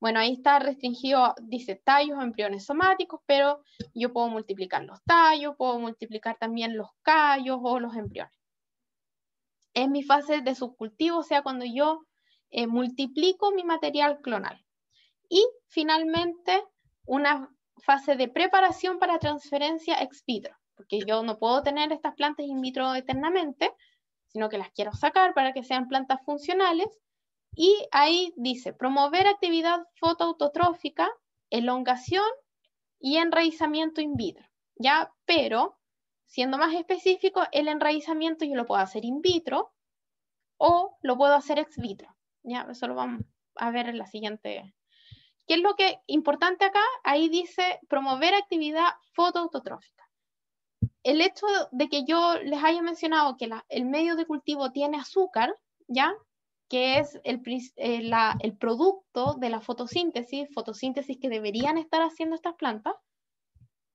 Bueno, ahí está restringido, dice tallos o embriones somáticos, pero yo puedo multiplicar los tallos, puedo multiplicar también los callos o los embriones es mi fase de subcultivo, o sea, cuando yo eh, multiplico mi material clonal. Y finalmente, una fase de preparación para transferencia ex vitro, porque yo no puedo tener estas plantas in vitro eternamente, sino que las quiero sacar para que sean plantas funcionales. Y ahí dice, promover actividad fotoautotrófica, elongación y enraizamiento in vitro, ¿ya? Pero Siendo más específico, el enraizamiento yo lo puedo hacer in vitro o lo puedo hacer ex vitro. Ya, eso lo vamos a ver en la siguiente. ¿Qué es lo que importante acá? Ahí dice promover actividad fotoautotrófica. El hecho de que yo les haya mencionado que el medio de cultivo tiene azúcar, ¿ya? que es eh, el, producto de la fotosíntesis, fotosíntesis que deberían estar haciendo estas plantas,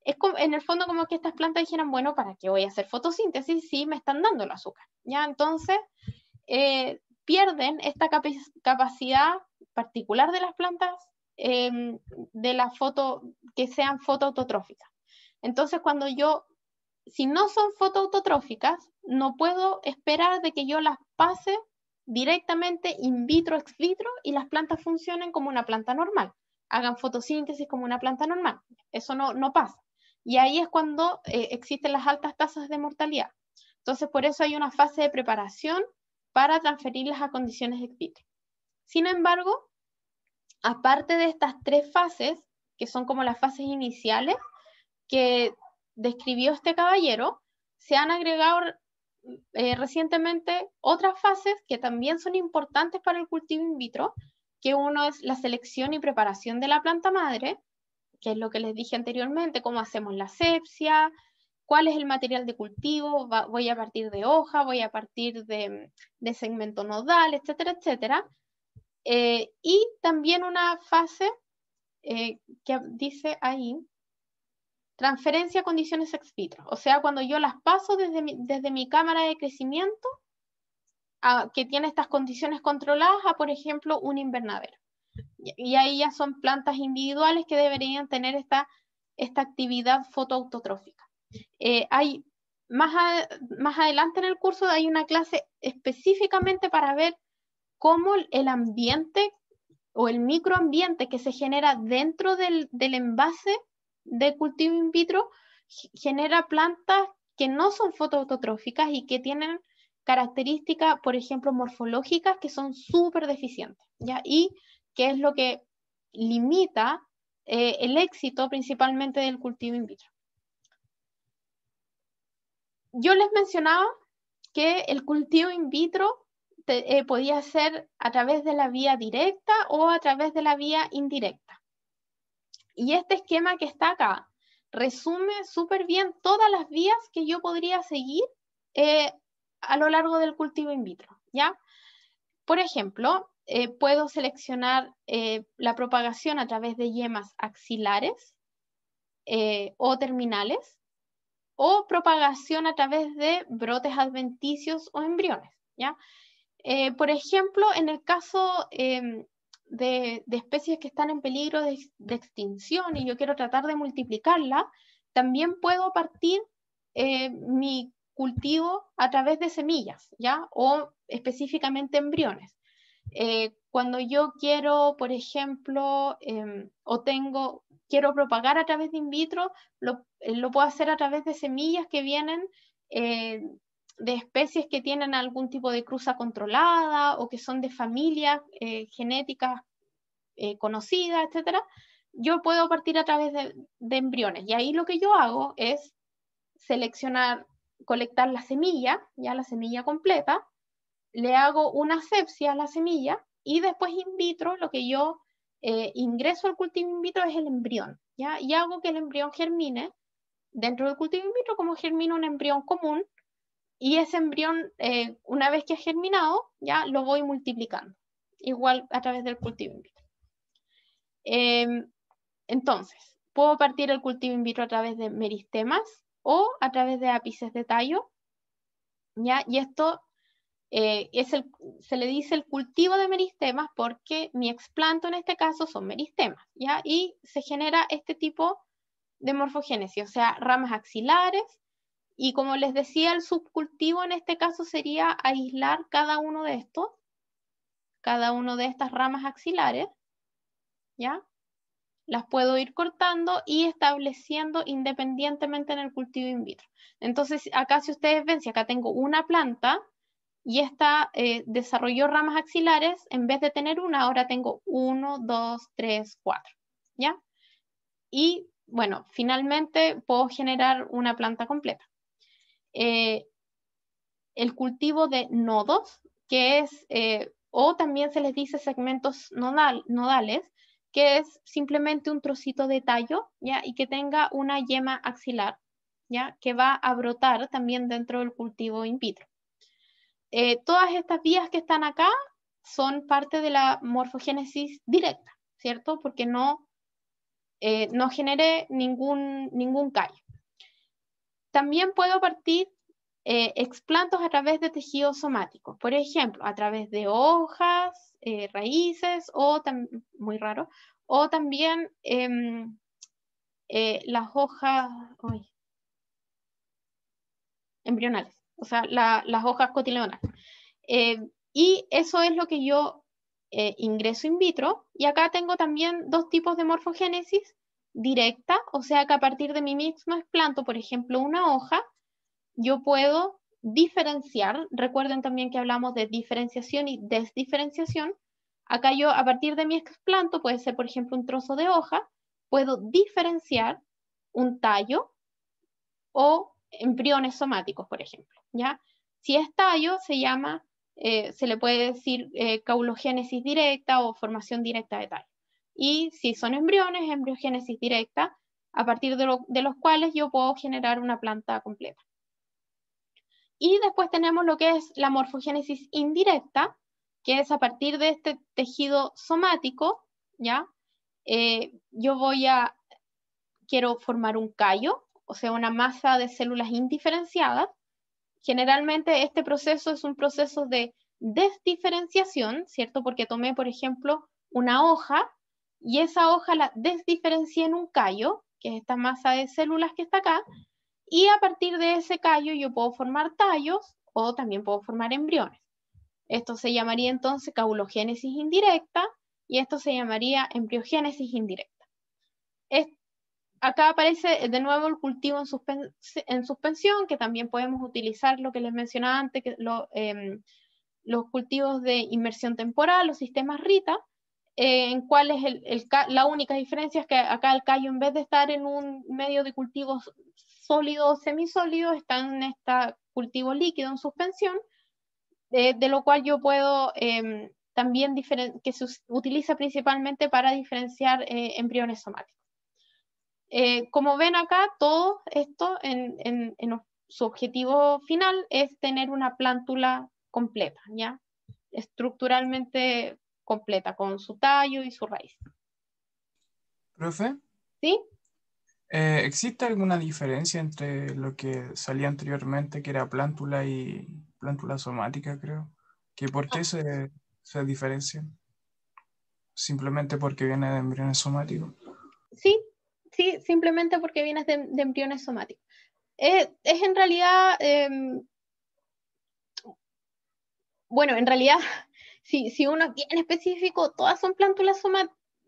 es en el fondo como que estas plantas dijeran, bueno, ¿para qué voy a hacer fotosíntesis si me están dando el azúcar? ¿Ya? Entonces, eh, pierden esta capacidad particular de las plantas em, de la foto, que sean fotoautotróficas. Entonces, cuando yo, si no son fotoautotróficas, no puedo esperar de que yo las pase directamente in vitro, ex vitro, y las plantas funcionen como una planta normal hagan fotosíntesis como una planta normal. Eso no pasa y ahí es cuando eh, existen las altas tasas de mortalidad. Entonces, por eso hay una fase de preparación para transferirlas a condiciones de vitro. Sin embargo, aparte de estas tres fases, que son como las fases iniciales que describió este caballero, se han agregado eh, recientemente otras fases que también son importantes para el cultivo in vitro, que uno es la selección y preparación de la planta madre, que es lo que les dije anteriormente, cómo hacemos la asepsia, cuál es el material de cultivo, voy a partir de hoja, voy a partir de, segmento nodal, etcétera, etcétera. Eh, y también una fase eh, que dice ahí, transferencia a condiciones ex vitro, o sea, cuando yo las paso desde mi, desde mi cámara de crecimiento, que tiene estas condiciones controladas, a por ejemplo un invernadero. Y ahí ya son plantas individuales que deberían tener esta, actividad fotoautotrófica. Eh, hay, más, adelante en el curso hay una clase específicamente para ver cómo el ambiente o el microambiente que se genera dentro del, envase de cultivo in vitro genera plantas que no son fotoautotróficas y que tienen características, por ejemplo, morfológicas que son súper deficientes. ¿ya? que es lo que limita eh, el éxito principalmente del cultivo in vitro. Yo les mencionaba que el cultivo in vitro eh, podía ser a través de la vía directa o a través de la vía indirecta. Y este esquema que está acá resume súper bien todas las vías que yo podría seguir eh, a lo largo del cultivo in vitro, ¿ya? Por ejemplo, eh, puedo seleccionar eh, la propagación a través de yemas axilares eh, o terminales, o propagación a través de brotes adventicios o embriones. por ejemplo, en el caso em, de, especies que están en peligro de, extinción y yo quiero tratar de multiplicarla, también puedo partir mi cultivo a través de semillas, O específicamente embriones. Eh, cuando yo quiero, por ejemplo, em, o tengo, quiero propagar a través de in vitro, lo, eh, puedo hacer a través de semillas que vienen eh, de especies que tienen algún tipo de cruza controlada o que son de familias genéticas conocidas, etc. Yo puedo partir a través de, de embriones y ahí lo que yo hago es seleccionar, colectar la semilla, ya la semilla completa, le hago una asepsia a la semilla y después in vitro lo que yo eh, ingreso al cultivo in vitro es el embrión, ¿ya? Y hago que el embrión germine dentro del cultivo in vitro como germina un embrión común y ese embrión, eh, una vez que ha germinado, ya lo voy multiplicando, igual a través del cultivo in vitro. Em, entonces, puedo partir el cultivo in vitro a través de meristemas o a través de ápices de tallo, ¿ya? Y esto eh, es el, se le dice el cultivo de meristemas porque mi explanto en este caso son meristemas, ¿ya? Y se genera este tipo de morfogénesis, o sea, ramas axilares, y como les decía, el subcultivo en este caso sería aislar cada uno de estos, cada uno de estas ramas axilares, ¿ya? Las puedo ir cortando y estableciendo independientemente en el cultivo in vitro. Entonces, acá si ustedes ven, si acá tengo una planta, y esta eh, desarrolló ramas axilares, en vez de tener una, ahora tengo uno, dos, tres, cuatro, ¿ya? Y bueno, finalmente puedo generar una planta completa. Eh, el cultivo de nodos, que es, eh, o también se les dice segmentos nodal, nodales, que es simplemente un trocito de tallo, ¿ya? Y que tenga una yema axilar, ¿ya? Que va a brotar también dentro del cultivo in vitro. Eh, todas estas vías que están acá son parte de la morfogénesis directa, ¿cierto? Porque no, eh, no genere ningún, ningún callo. También puedo partir eh, explantos a través de tejidos somáticos, por ejemplo, a través de hojas, raíces, o muy raro, o también em, las hojas embrionales o sea, las hojas cotiledonas. Eh, y eso es lo que yo eh, ingreso in vitro. Y acá tengo también dos tipos de morfogénesis directa, o sea que a partir de mi mismo explanto, por ejemplo, una hoja, yo puedo diferenciar, recuerden también que hablamos de diferenciación y desdiferenciación, acá yo a partir de mi explanto, puede ser por ejemplo un trozo de hoja, puedo diferenciar un tallo o embriones somáticos, por ejemplo. ¿ya? Si es tallo, se llama, eh, se le puede decir eh, caulogénesis directa o formación directa de tallo. Y si son embriones, embriogénesis directa, a partir de, los cuales yo puedo generar una planta completa. Y después tenemos lo que es la morfogénesis indirecta, que es a partir de este tejido somático, ¿ya? Eh, yo voy a, quiero formar un callo, o sea, una masa de células indiferenciadas, generalmente este proceso es un proceso de desdiferenciación, ¿cierto? Porque tomé, por ejemplo, una hoja y esa hoja la desdiferencié en un callo, que es esta masa de células que está acá, y a partir de ese callo yo puedo formar tallos o también puedo formar embriones. Esto se llamaría entonces caulogénesis indirecta y esto se llamaría embriogénesis indirecta. esto acá aparece de nuevo el cultivo en, suspensión, que también podemos utilizar lo que les mencionaba antes, em, los cultivos de inmersión temporal, los sistemas RITA, eh, en cuál la única diferencia es que acá el callo en vez de estar en un medio de cultivo sólido o semisólido, está en este cultivo líquido en suspensión, de lo cual yo puedo em, también, que se utiliza principalmente para diferenciar eh, embriones somáticos. Eh, como ven acá, todo esto en, su objetivo final es tener una plántula completa, ¿ya? Estructuralmente completa, con su tallo y su raíz. ¿Profe? ¿Sí? Eh, ¿Existe alguna diferencia entre lo que salía anteriormente, que era plántula y plántula somática, creo? ¿Que ¿Por qué ah. se, se diferencian? ¿Simplemente porque viene de embriones somáticos? Sí, Sí, simplemente porque vienes de, embriones somáticos. Eh, es, en realidad, em, bueno, en realidad, si, si uno es específico, todas son plántulas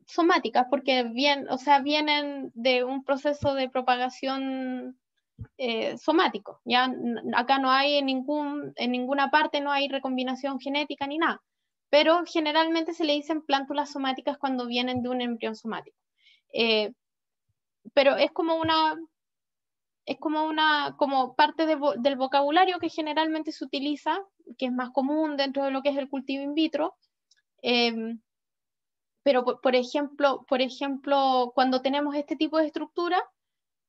somáticas porque bien, o sea, vienen de un proceso de propagación eh, somático. Ya acá no hay en, ningún, en ninguna parte, no hay recombinación genética ni nada. Pero generalmente se le dicen plántulas somáticas cuando vienen de un embrión somático. Eh, pero es como una, es como una, como parte del vocabulario que generalmente se utiliza, que es más común dentro de lo que es el cultivo in vitro. Em, pero por, ejemplo, por ejemplo, cuando tenemos este tipo de estructura,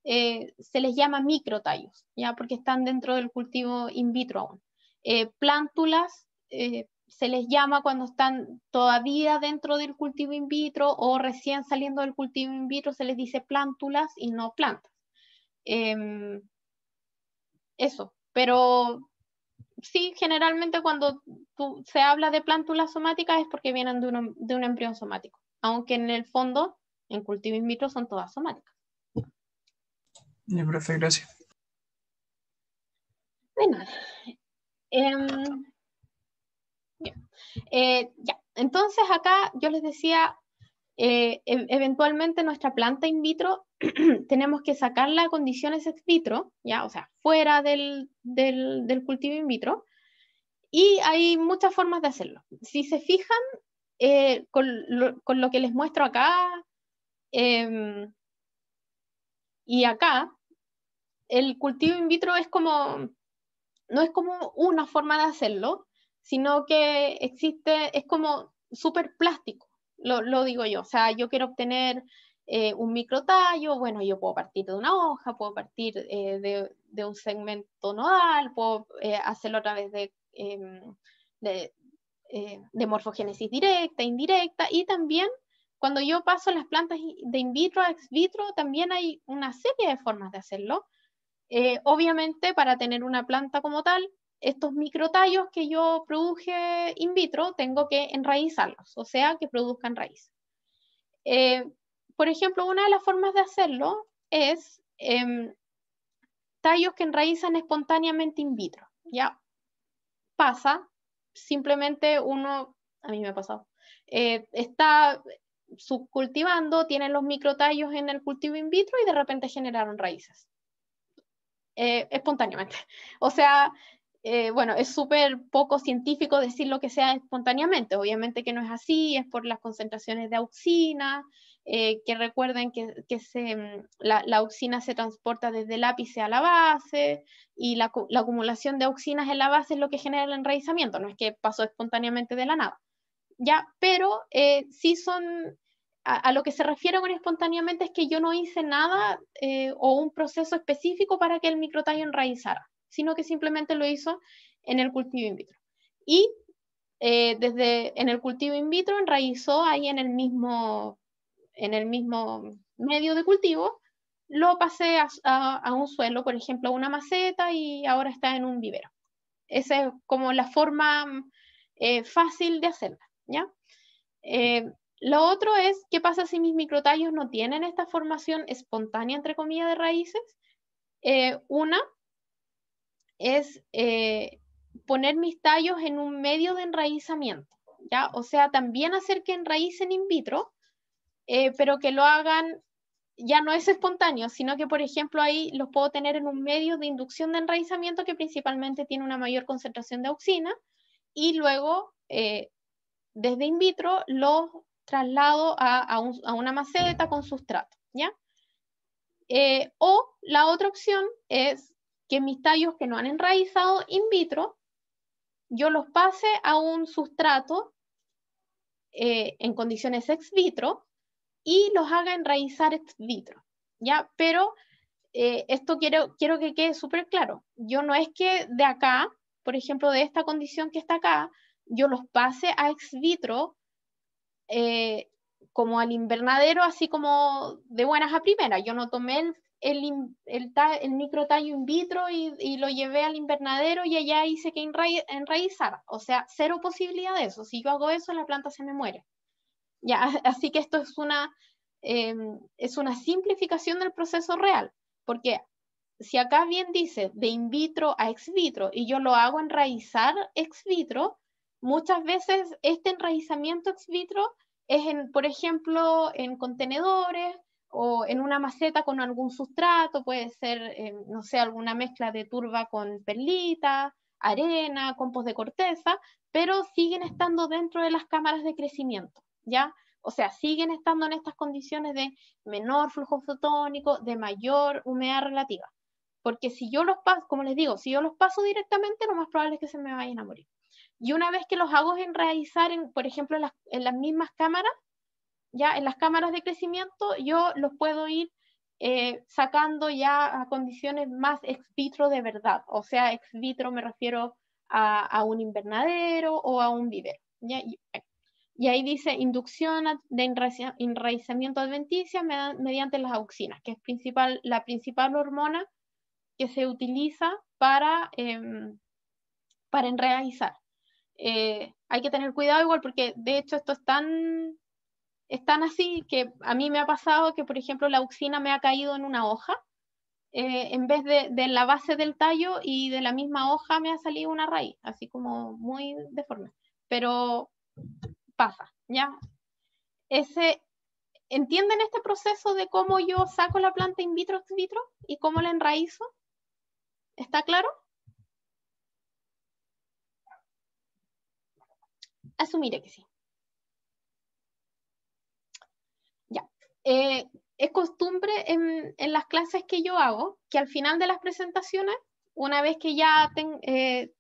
eh, se les llama microtallos, ya porque están dentro del cultivo in vitro aún. Eh, plántulas, eh, se les llama cuando están todavía dentro del cultivo in vitro o recién saliendo del cultivo in vitro, se les dice plántulas y no plantas. Em, eso, pero sí, generalmente cuando se habla de plántulas somáticas es porque vienen de un, embrión somático, aunque en el fondo, en cultivo in vitro, son todas somáticas. gracias. Bueno, eh, Entonces acá yo les decía, eh, e, eventualmente nuestra planta in vitro tenemos que sacarla a condiciones ex vitro, ya, o sea, fuera del, cultivo in vitro. Y hay muchas formas de hacerlo. Si se fijan, eh, con, lo, que les muestro acá em, y acá, el cultivo in vitro es como, no es como una forma de hacerlo, sino que existe, es como súper plástico, lo, lo, digo yo. O sea, yo quiero obtener eh, un microtallo, bueno, yo puedo partir de una hoja, puedo partir eh, de, de, un segmento nodal, puedo eh, hacerlo a través de, em, de, eh, de morfogénesis directa, indirecta, y también cuando yo paso las plantas de in vitro a ex vitro, también hay una serie de formas de hacerlo. obviamente, para tener una planta como tal, estos microtallos que yo produje in vitro, tengo que enraizarlos, o sea, que produzcan raíz. Eh, por ejemplo, una de las formas de hacerlo es em, tallos que enraizan espontáneamente in vitro. Ya pasa, simplemente uno, a mí me ha pasado, eh, está subcultivando, tienen los microtallos en el cultivo in vitro y de repente generaron raíces. Eh, espontáneamente. O sea, eh, bueno, es súper poco científico decir lo que sea espontáneamente. Obviamente que no es así, es por las concentraciones de auxina, eh, que recuerden que, mm, la, auxina se transporta desde el ápice a la base y la, acumulación de auxinas en la base es lo que genera el enraizamiento, no es que pasó espontáneamente de la nada. Ya, pero eh, sí son, a, lo que se refiere con espontáneamente es que yo no hice nada o un proceso específico para que el microtallo enraizara sino que simplemente lo hizo en el cultivo in vitro. Y eh, desde en el cultivo in vitro enraizó ahí en el mismo, en el mismo medio de cultivo, lo pasé a, un suelo, por ejemplo, a una maceta y ahora está en un vivero. Esa es como la forma eh, fácil de hacerla, ¿ya? Eh, lo otro es, ¿qué pasa si mis microtallos no tienen esta formación espontánea, entre comillas, de raíces? una, es eh, poner mis tallos en un medio de enraizamiento, ¿ya? O sea, también hacer que enraícen in vitro, eh, pero que lo hagan, ya no es espontáneo, sino que, por ejemplo, ahí los puedo tener en un medio de inducción de enraizamiento que principalmente tiene una mayor concentración de auxina, y luego, eh, desde in vitro, los traslado a, una maceta con sustrato, ¿ya? o la otra opción es que mis tallos que no han enraizado in vitro, yo los pase a un sustrato eh, en condiciones ex vitro y los haga enraizar ex vitro, ¿ya? Pero eh, esto quiero, quiero que quede súper claro. Yo no es que de acá, por ejemplo, de esta condición que está acá, yo los pase a ex vitro eh, como al invernadero, así como de buenas a primeras. Yo no tomé el el, microtallo in vitro y, lo llevé al invernadero y allá hice que enraizar, enraizara. O sea, cero posibilidad de eso. Si yo hago eso, la planta se me muere. Ya, así que esto es una, em, es una simplificación del proceso real, porque si acá bien dice de in vitro a ex vitro y yo lo hago enraizar ex vitro, muchas veces este enraizamiento ex vitro es, en, por ejemplo, en contenedores o en una maceta con algún sustrato, puede ser, eh, no sé, alguna mezcla de turba con perlita, arena, compost de corteza, pero siguen estando dentro de las cámaras de crecimiento, ¿ya? O sea, siguen estando en estas condiciones de menor flujo fotónico, de mayor humedad relativa. Porque si yo los paso, como les digo, si yo los paso directamente, lo más probable es que se me vayan a morir. Y una vez que los hago enraizar, en, por ejemplo, en las mismas cámaras, ya en las cámaras de crecimiento yo los puedo ir eh, sacando ya a condiciones más ex vitro de verdad. O sea, ex vitro me refiero a, un invernadero o a un vivero. Y, ahí dice inducción de enraizamiento adventicia mediante las auxinas, que es principal, la principal hormona que se utiliza para, em, para enraizar. Eh, hay que tener cuidado igual porque de hecho esto es tan están así que a mí me ha pasado que, por ejemplo, la auxina me ha caído en una hoja, eh, en vez de, la base del tallo y de la misma hoja me ha salido una raíz, así como muy deforme. Pero pasa, ¿ya? ¿Entienden este proceso de cómo yo saco la planta in vitro, vitro y cómo la enraízo ¿Está claro? Asumiré que sí. Eh, es costumbre en, las clases que yo hago que al final de las presentaciones, una vez que ya eh,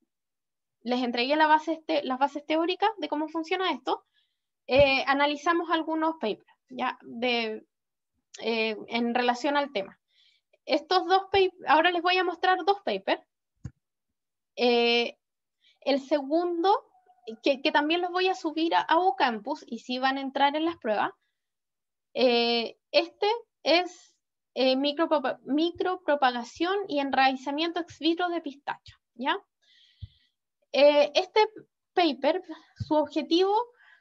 les entregué la base este, las bases teóricas de cómo funciona esto, eh, analizamos algunos papers ya de, en relación al tema. Estos dos papers, ahora les voy a mostrar dos papers. el segundo, que, también los voy a subir a, a Ocampus y si van a entrar en las pruebas, eh, este es eh, micropropagación y enraizamiento ex vitro de pistacho. ¿ya? Eh, este paper, su objetivo,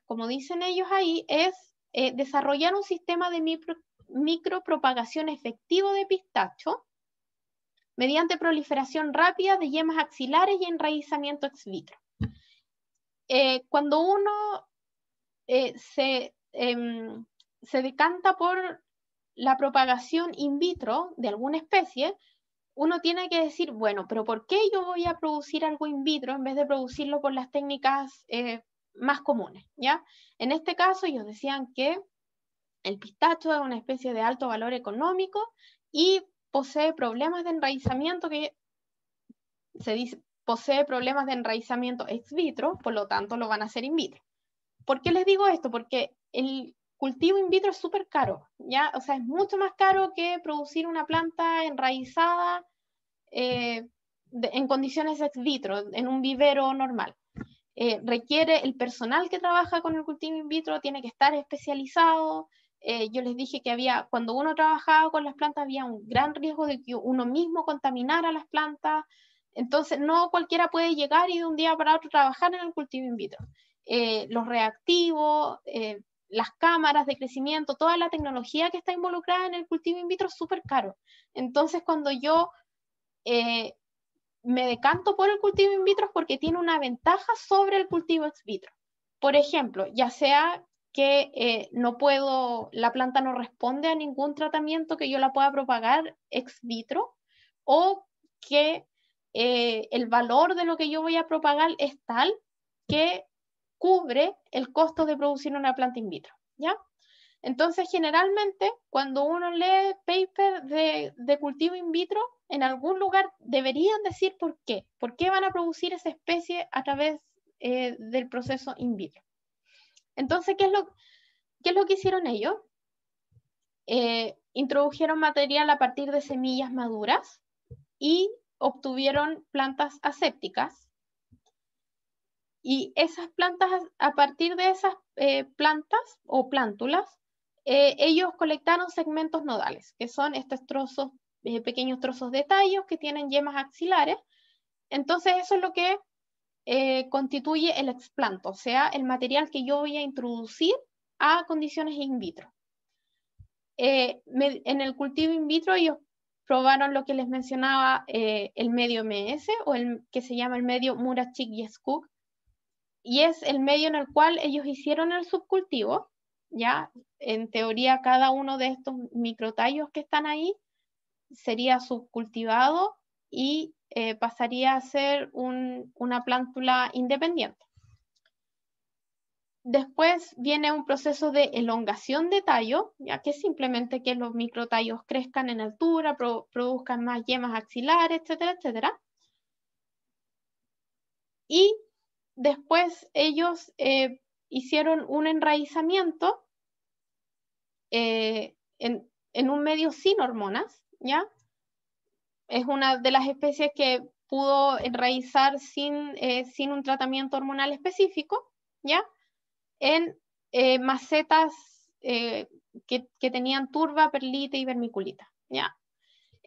como dicen ellos ahí, es desarrollar un sistema de micropropagación efectivo de pistacho mediante proliferación rápida de yemas axilares y enraizamiento ex vitro. cuando uno se, em, se decanta por la propagación in vitro de alguna especie, uno tiene que decir, bueno, pero ¿por qué yo voy a producir algo in vitro en vez de producirlo por las técnicas eh, más comunes? ¿ya? En este caso, ellos decían que el pistacho es una especie de alto valor económico y posee problemas de enraizamiento que se dice, posee problemas de enraizamiento ex vitro, por lo tanto lo van a hacer in vitro. ¿Por qué les digo esto? Porque el, cultivo in vitro es súper caro, ¿ya? O sea, es mucho más caro que producir una planta enraizada eh, en condiciones ex vitro, en un vivero normal. Eh, requiere el personal que trabaja con el cultivo in vitro, tiene que estar especializado. Eh, yo les dije que había, cuando uno trabajaba con las plantas, había un gran riesgo de que uno mismo contaminara las plantas. Entonces, no cualquiera puede llegar y de un día para otro trabajar en el cultivo in vitro. los reactivos, las cámaras de crecimiento, toda la tecnología que está involucrada en el cultivo in vitro es súper caro. Entonces, cuando yo eh, me decanto por el cultivo in vitro es porque tiene una ventaja sobre el cultivo ex vitro. Por ejemplo, ya sea que eh, no puedo, la planta no responde a ningún tratamiento que yo la pueda propagar ex vitro, o que eh, el valor de lo que yo voy a propagar es tal que cubre el costo de producir una planta in vitro, ¿ya? Entonces, generalmente, cuando uno lee paper de, cultivo in vitro, en algún lugar deberían decir por qué, por qué van a producir esa especie a través eh, del proceso in vitro. Entonces, ¿qué es lo, qué es lo que hicieron ellos? Eh, introdujeron material a partir de semillas maduras y obtuvieron plantas asépticas y esas plantas, a partir de esas eh, plantas o plántulas, eh, ellos colectaron segmentos nodales, que son estos trozos, eh, pequeños trozos de tallos que tienen yemas axilares. Entonces eso es lo que constituye el explanto, o sea, el material que yo voy a introducir a condiciones in vitro. en el cultivo in vitro ellos probaron lo que les mencionaba el medio MS o el que se llama el medio Murachik-Yeskuk, y es el medio en el cual ellos hicieron el subcultivo, ¿ya? En teoría, cada uno de estos microtallos que están ahí sería subcultivado y eh, pasaría a ser una plántula independiente. Después viene un proceso de elongación de tallo, ya que simplemente que los microtallos crezcan en altura, produzcan más yemas axilares, etcétera, etcétera. Y después ellos eh, hicieron un enraizamiento eh, en, un medio sin hormonas, ¿ya? Es una de las especies que pudo enraizar sin, eh, sin un tratamiento hormonal específico, ¿ya? En macetas que, tenían turba, perlita y vermiculita, ¿ya?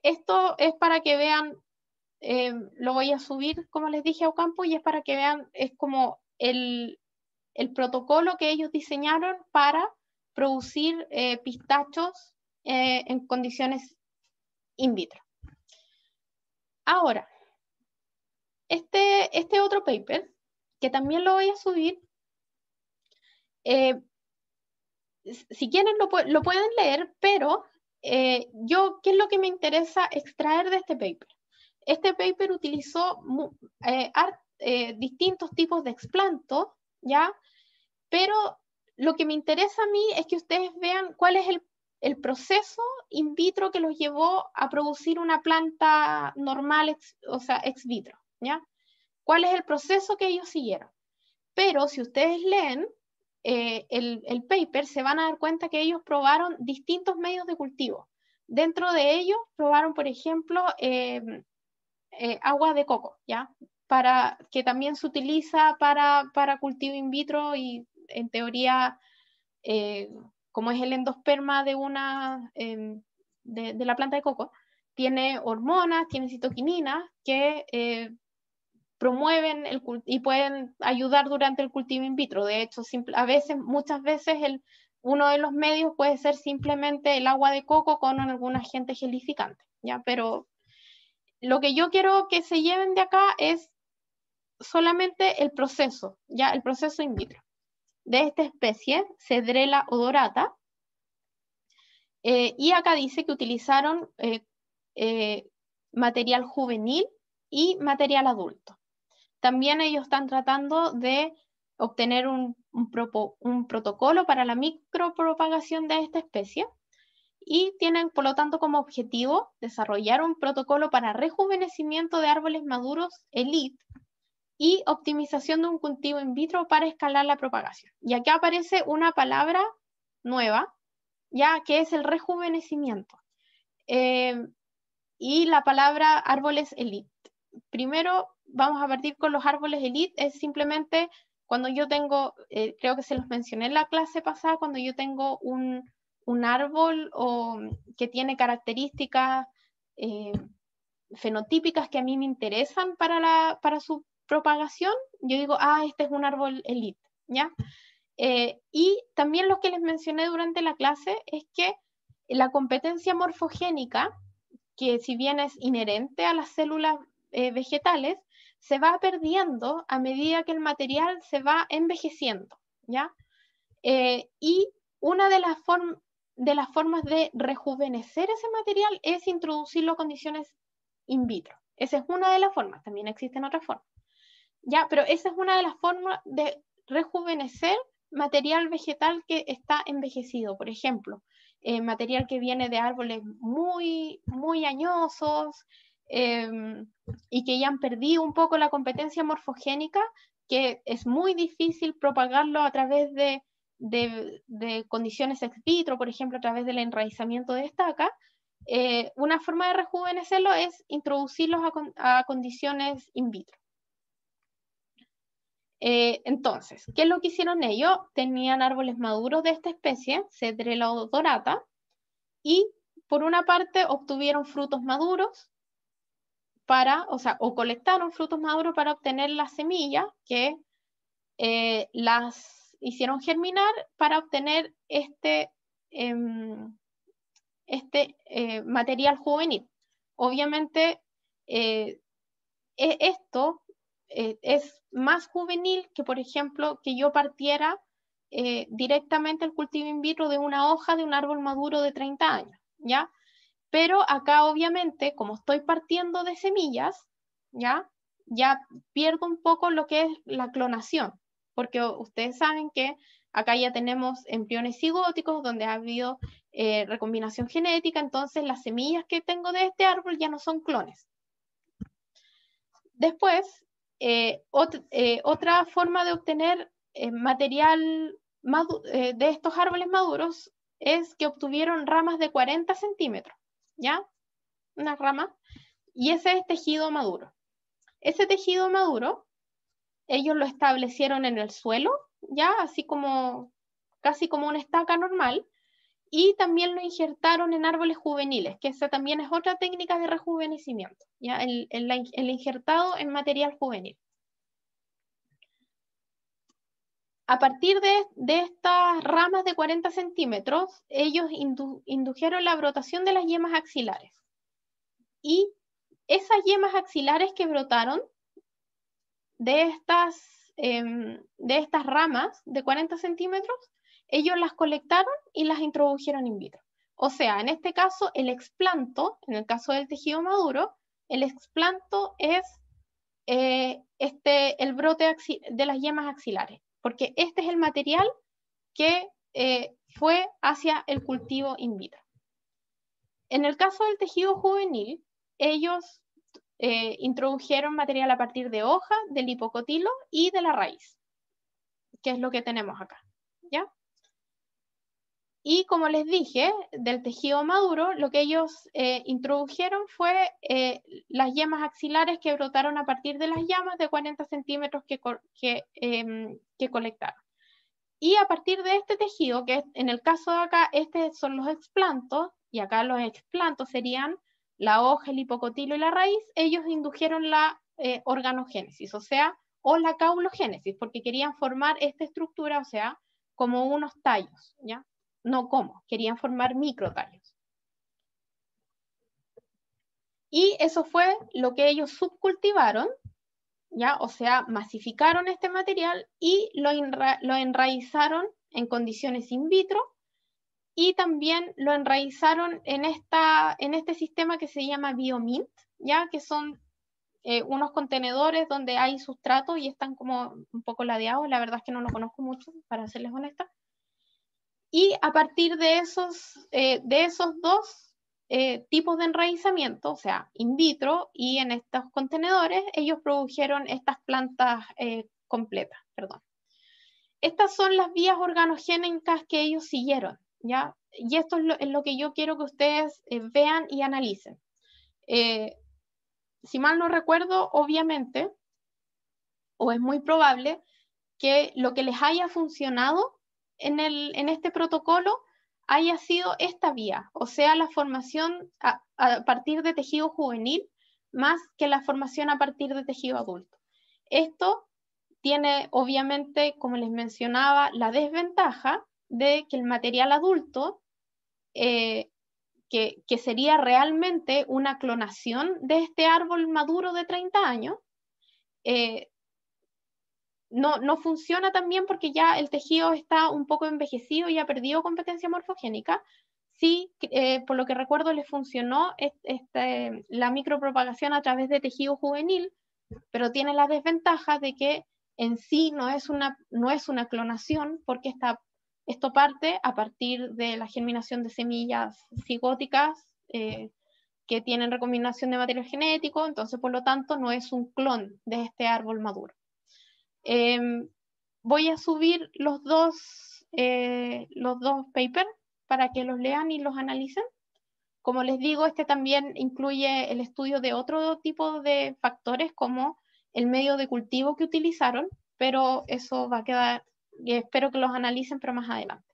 Esto es para que vean Em, lo voy a subir, como les dije, a Ocampo y es para que vean, es como el, protocolo que ellos diseñaron para producir eh, pistachos eh, en condiciones in vitro. Ahora, este, este otro paper, que también lo voy a subir, eh, si quieren lo, lo, pueden leer, pero yo, ¿qué es lo que me interesa extraer de este paper? Este paper utilizó eh, eh, distintos tipos de explantos, ¿ya? Pero lo que me interesa a mí es que ustedes vean cuál es el, proceso in vitro que los llevó a producir una planta normal, o sea, ex vitro, ¿ya? ¿Cuál es el proceso que ellos siguieron? Pero si ustedes leen eh, el, paper, se van a dar cuenta que ellos probaron distintos medios de cultivo. Dentro de ellos probaron, por ejemplo, eh, agua de coco, ¿ya? Para, que también se utiliza para, cultivo in vitro y en teoría, eh, como es el endosperma de, una, em, de, la planta de coco, tiene hormonas, tiene citoquininas que eh, promueven el y pueden ayudar durante el cultivo in vitro. De hecho, a veces, muchas veces el, uno de los medios puede ser simplemente el agua de coco con algún agente gelificante, ¿ya? Pero lo que yo quiero que se lleven de acá es solamente el proceso, ya el proceso in vitro. De esta especie, Cedrela odorata. Eh, y acá dice que utilizaron eh, eh, material juvenil y material adulto. También ellos están tratando de obtener un, un protocolo para la micropropagación de esta especie y tienen, por lo tanto, como objetivo desarrollar un protocolo para rejuvenecimiento de árboles maduros elite y optimización de un cultivo in vitro para escalar la propagación. Y aquí aparece una palabra nueva, ya que es el rejuvenecimiento. Eh, y la palabra árboles elite. Primero vamos a partir con los árboles elite, es simplemente cuando yo tengo, eh, creo que se los mencioné en la clase pasada, cuando yo tengo un, un árbol o que tiene características eh, fenotípicas que a mí me interesan para, para su propagación, yo digo, ah, este es un árbol elite, ¿ya? Eh, y también lo que les mencioné durante la clase es que la competencia morfogénica, que si bien es inherente a las células eh, vegetales, se va perdiendo a medida que el material se va envejeciendo, ¿ya? y una de las formas, de las formas de rejuvenecer ese material es introducirlo a condiciones in vitro. Esa es una de las formas, también existen otras formas. Ya, pero esa es una de las formas de rejuvenecer material vegetal que está envejecido, por ejemplo, eh, material que viene de árboles muy, muy añosos em, y que ya han perdido un poco la competencia morfogénica, que es muy difícil propagarlo a través de de, condiciones ex vitro, por ejemplo, a través del enraizamiento de estaca, eh, una forma de rejuvenecerlo es introducirlos a, condiciones in vitro. Eh, entonces, ¿qué es lo que hicieron ellos? Tenían árboles maduros de esta especie, Cedrela odorata, y por una parte obtuvieron frutos maduros para, o sea, o colectaron frutos maduros para obtener la semilla que eh, las hicieron germinar para obtener este, em, este eh, material juvenil. Obviamente, eh, e, esto eh, es más juvenil que, por ejemplo, que yo partiera directamente el cultivo in vitro de una hoja de un árbol maduro de 30 años, ¿ya? Pero acá, obviamente, como estoy partiendo de semillas, ¿ya? Ya pierdo un poco lo que es la clonación, porque ustedes saben que acá ya tenemos embriones cigóticos donde ha habido eh, recombinación genética, entonces las semillas que tengo de este árbol ya no son clones. Después, eh, eh, otra forma de obtener material de estos árboles maduros es que obtuvieron ramas de 40 centímetros, ¿ya? Una rama, y ese es tejido maduro. Ese tejido maduro ellos lo establecieron en el suelo, ya así como casi como una estaca normal, y también lo injertaron en árboles juveniles, que esa también es otra técnica de rejuvenecimiento, ¿ya? El, injertado en material juvenil. A partir de, estas ramas de 40 centímetros, ellos indujeron la brotación de las yemas axilares. Y esas yemas axilares que brotaron de estas, em, de estas ramas de 40 centímetros, ellos las colectaron y las introdujeron in vitro. O sea, en este caso, el explanto, en el caso del tejido maduro, el explanto es eh, este, el brote de las yemas axilares, porque este es el material que eh, fue hacia el cultivo in vitro. En el caso del tejido juvenil, ellos eh, introdujeron material a partir de hoja, del hipocotilo y de la raíz, que es lo que tenemos acá. ¿ya? Y como les dije, del tejido maduro, lo que ellos eh, introdujeron fue eh, las yemas axilares que brotaron a partir de las llamas de 40 centímetros que, em, que colectaron. Y a partir de este tejido, que en el caso de acá, estos son los explantos, y acá los explantos serían la hoja, el hipocotilo y la raíz, ellos indujeron la eh, organogénesis, o sea, o la caulogénesis, porque querían formar esta estructura, o sea, como unos tallos, ¿ya? No como, querían formar microtallos. Y eso fue lo que ellos subcultivaron, ¿ya? O sea, masificaron este material y lo, lo enraizaron en condiciones in vitro y también lo enraizaron en, esta, en este sistema que se llama BioMint, ¿ya? que son eh, unos contenedores donde hay sustrato y están como un poco ladeados, la verdad es que no lo conozco mucho, para serles honesta. Y a partir de esos, eh, de esos dos eh, tipos de enraizamiento, o sea, in vitro y en estos contenedores, ellos produjeron estas plantas completas, perdón. Estas son las vías organogénicas que ellos siguieron. Y esto es lo, que yo quiero que ustedes eh, vean y analicen. Eh, si mal no recuerdo, obviamente, o es muy probable que lo que les haya funcionado en, este protocolo haya sido esta vía, o sea, la formación a partir de tejido juvenil más que la formación a partir de tejido adulto. Esto tiene, obviamente, como les mencionaba, la desventaja de que el material adulto, eh, que, sería realmente una clonación de este árbol maduro de 30 años, eh, no, no, funciona también porque ya el tejido está un poco envejecido y ha perdido competencia morfogénica. Sí, eh, por lo que recuerdo, le funcionó este, la micropropagación a través de tejido juvenil, pero tiene la desventaja de que en sí no es una, no es una clonación porque está esto parte a partir de la germinación de semillas cigóticas eh, que tienen recombinación de material genético, entonces por lo tanto no es un clon de este árbol maduro. Em, voy a subir los dos, eh, los dos papers para que los lean y los analicen. Como les digo, este también incluye el estudio de otro tipo de factores como el medio de cultivo que utilizaron, pero eso va a quedar y espero que los analicen, pero más adelante.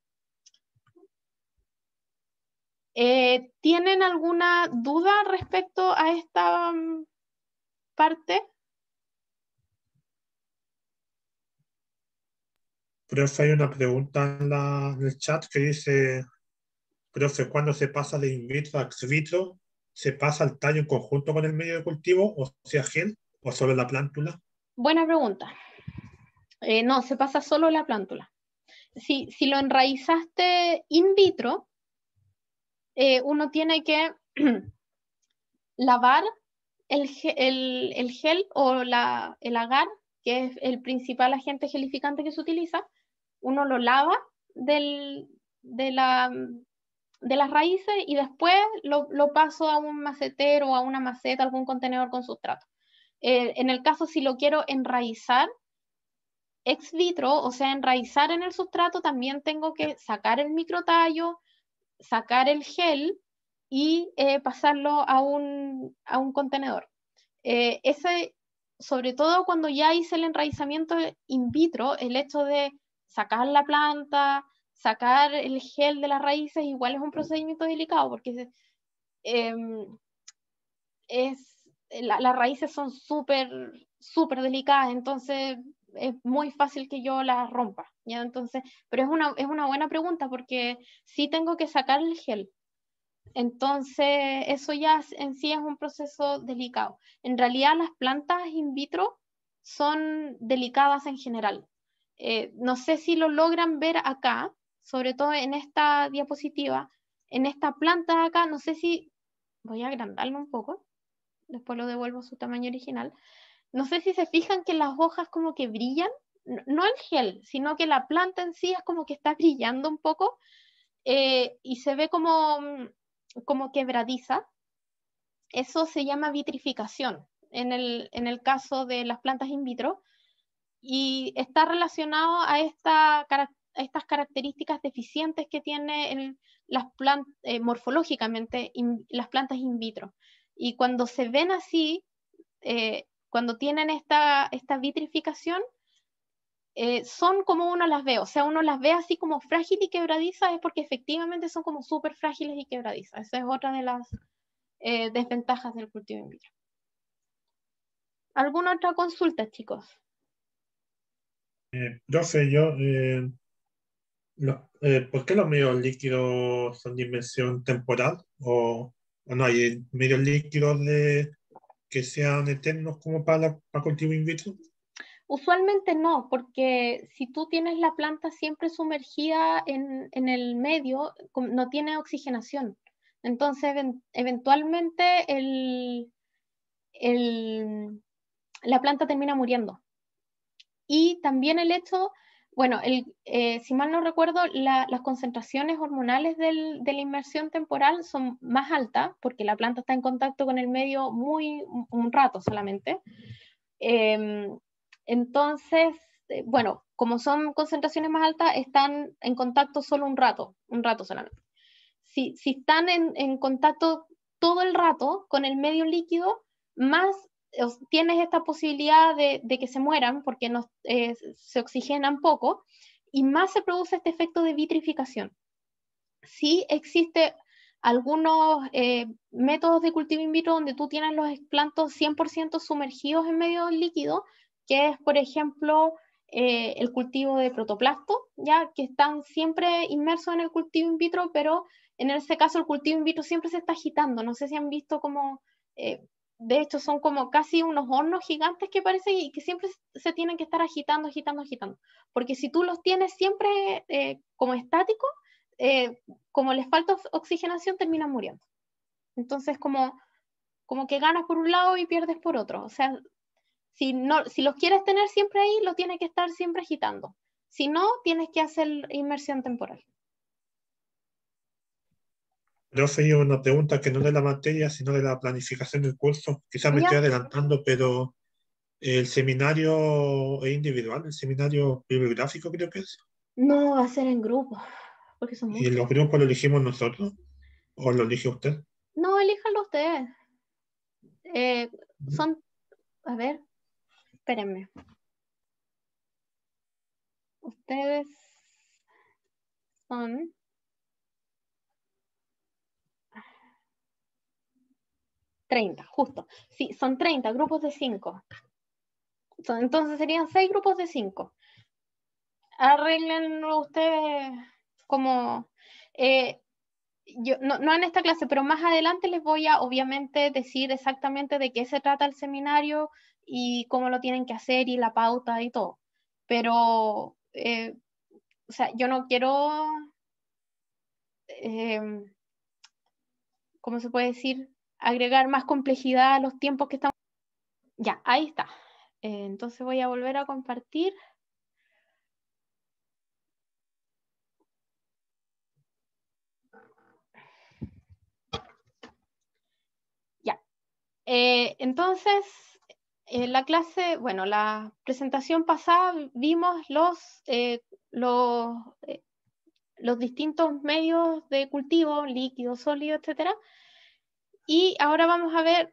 Eh, ¿Tienen alguna duda respecto a esta mm, parte? Profe, hay una pregunta en, el chat que dice, profe, ¿cuándo se pasa de in vitro a ex vitro? ¿Se pasa al tallo en conjunto con el medio de cultivo, o sea gel, o solo la plántula? Buena pregunta. Eh, no, se pasa solo la plántula. Si, lo enraizaste in vitro, eh, uno tiene que lavar el, gel o el agar, que es el principal agente gelificante que se utiliza, uno lo lava de, de, las raíces y después lo, lo, paso a un macetero, a una maceta, algún contenedor con sustrato. Eh, en el caso si lo quiero enraizar, ex vitro, o sea, enraizar en el sustrato, también tengo que sacar el microtallo, sacar el gel y eh, pasarlo a un, contenedor. Eh, ese, sobre todo cuando ya hice el enraizamiento in vitro, el hecho de sacar la planta, sacar el gel de las raíces, igual es un procedimiento delicado porque em, es, las raíces son súper, súper delicadas, entonces es muy fácil que yo la rompa, ¿ya? Entonces, pero es una, buena pregunta porque sí tengo que sacar el gel. Entonces, eso ya en sí es un proceso delicado. En realidad, las plantas in vitro son delicadas en general. Eh, no sé si lo logran ver acá, sobre todo en esta diapositiva, en esta planta acá, no sé si, voy a agrandarlo un poco, después lo devuelvo a su tamaño original, no sé si se fijan que las hojas como que brillan, no el gel, sino que la planta en sí es como que está brillando un poco eh, y se ve como, mm, como quebradiza. Eso se llama vitrificación en el, caso de las plantas in vitro y está relacionado a, esta, estas características deficientes que tienen las eh, morfológicamente las plantas in vitro. Y cuando se ven así, eh, cuando tienen esta, esta vitrificación, eh, son como uno las ve, o sea, uno las ve así como frágiles y quebradizas, es porque efectivamente son como súper frágiles y quebradizas. Esa es otra de las eh, desventajas del cultivo en vía. ¿Alguna otra consulta, chicos? Eh, sé, yo, eh, ¿por qué los medios líquidos son dimensión temporal? o no hay medios líquidos de que sean eternos como para, para cultivo in vitro? Usualmente no, porque si tú tienes la planta siempre sumergida en, el medio, no tiene oxigenación. Entonces, eventualmente la planta termina muriendo. Y también el hecho bueno, el, eh, si mal no recuerdo, las concentraciones hormonales de la inmersión temporal son más altas porque la planta está en contacto con el medio muy un rato solamente. Em, entonces, eh, bueno, como son concentraciones más altas, están en contacto solo un rato, un rato solamente. Si, si están en, en contacto todo el rato con el medio líquido, más tienes esta posibilidad de, que se mueran porque no, eh, se oxigenan poco y más se produce este efecto de vitrificación. Sí existe algunos eh, métodos de cultivo in vitro donde tú tienes los explantos 100% sumergidos en medio líquido, que es, por ejemplo, eh, el cultivo de protoplasto, ya que están siempre inmersos en el cultivo in vitro, pero en ese caso el cultivo in vitro siempre se está agitando. No sé si han visto cómo de hecho son como casi unos hornos gigantes que parece y que siempre se tienen que estar agitando, agitando, agitando. Porque si tú los tienes siempre eh, como estáticos, eh, como les falta oxigenación, terminan muriendo. Entonces, como, como que ganas por un lado y pierdes por otro. O sea, si, no, si los quieres tener siempre ahí, lo tienes que estar siempre agitando. Si no, tienes que hacer inmersión temporal. Yo yo una pregunta que no de la materia, sino de la planificación del curso. Quizás me estoy adelantando, pero el seminario es individual, el seminario bibliográfico creo que es. No, va a ser en grupo, porque son ¿Y los grupos lo elegimos nosotros? ¿O lo elige usted? No, elíjalo usted. Eh, son, a ver, espérenme. Ustedes son 30, justo. Sí, son 30 grupos de 5. Entonces serían 6 grupos de 5. Arreglenlo ustedes como... Eh, yo, no, en esta clase, pero más adelante les voy a obviamente decir exactamente de qué se trata el seminario y cómo lo tienen que hacer y la pauta y todo. Pero, eh, o sea, yo no quiero, eh, ¿cómo se puede decir? agregar más complejidad a los tiempos que estamos. Ya, ahí está. Eh, entonces voy a volver a compartir. Ya. Eh, entonces, en eh, la clase, bueno, la presentación pasada vimos los, los, los distintos medios de cultivo, líquido, sólido, etcétera y ahora vamos a ver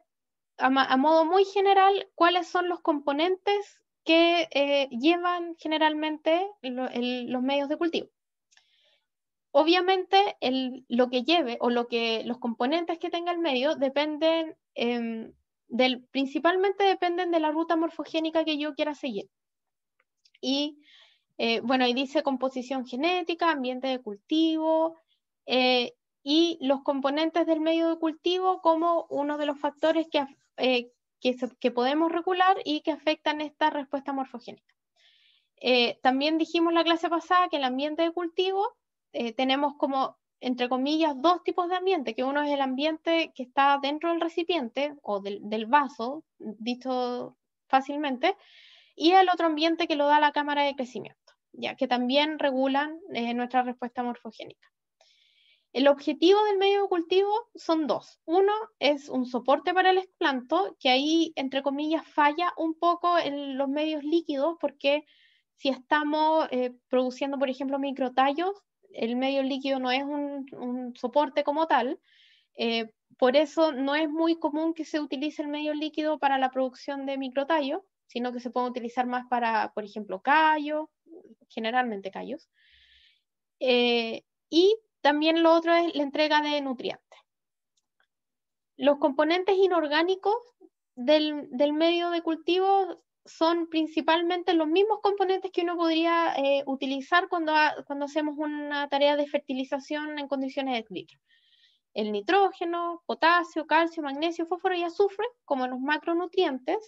a, modo muy general cuáles son los componentes que eh, llevan generalmente los medios de cultivo. Obviamente, el, lo que lleve o lo que, los componentes que tenga el medio dependen, em, del, principalmente dependen de la ruta morfogénica que yo quiera seguir. Y eh, bueno, ahí dice composición genética, ambiente de cultivo, eh, y los componentes del medio de cultivo como uno de los factores que, eh, podemos regular y que afectan esta respuesta morfogénica. Eh, también dijimos la clase pasada que el ambiente de cultivo eh, tenemos como, entre comillas, dos tipos de ambiente, que uno es el ambiente que está dentro del recipiente o del, vaso, dicho fácilmente, y el otro ambiente que lo da la cámara de crecimiento, ya que también regulan nuestra respuesta morfogénica. El objetivo del medio cultivo son dos. Uno es un soporte para el explanto, que ahí, entre comillas, falla un poco en los medios líquidos, porque si estamos eh, produciendo, por ejemplo, microtallos, el medio líquido no es un, soporte como tal. Eh, por eso no es muy común que se utilice el medio líquido para la producción de microtallos, sino que se puede utilizar más para, por ejemplo, callos, generalmente callos. Eh, y también lo otro es la entrega de nutrientes. Los componentes inorgánicos del, medio de cultivo son principalmente los mismos componentes que uno podría eh, utilizar cuando, hacemos una tarea de fertilización en condiciones de nitro El nitrógeno, potasio, calcio, magnesio, fósforo y azufre, como los macronutrientes,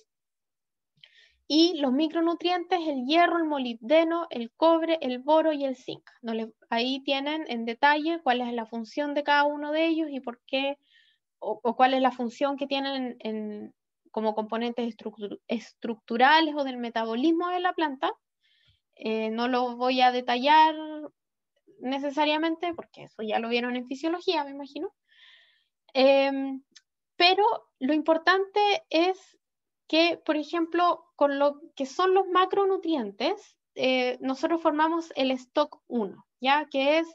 y los micronutrientes, el hierro, el molibdeno, el cobre, el boro y el zinc. No ahí tienen en detalle cuál es la función de cada uno de ellos y por qué, o, cuál es la función que tienen como componentes estructurales o del metabolismo de la planta. Eh, no lo voy a detallar necesariamente porque eso ya lo vieron en fisiología, me imagino. Em, pero lo importante es que, por ejemplo, con lo que son los macronutrientes, eh, nosotros formamos el stock 1, ¿ya? Que es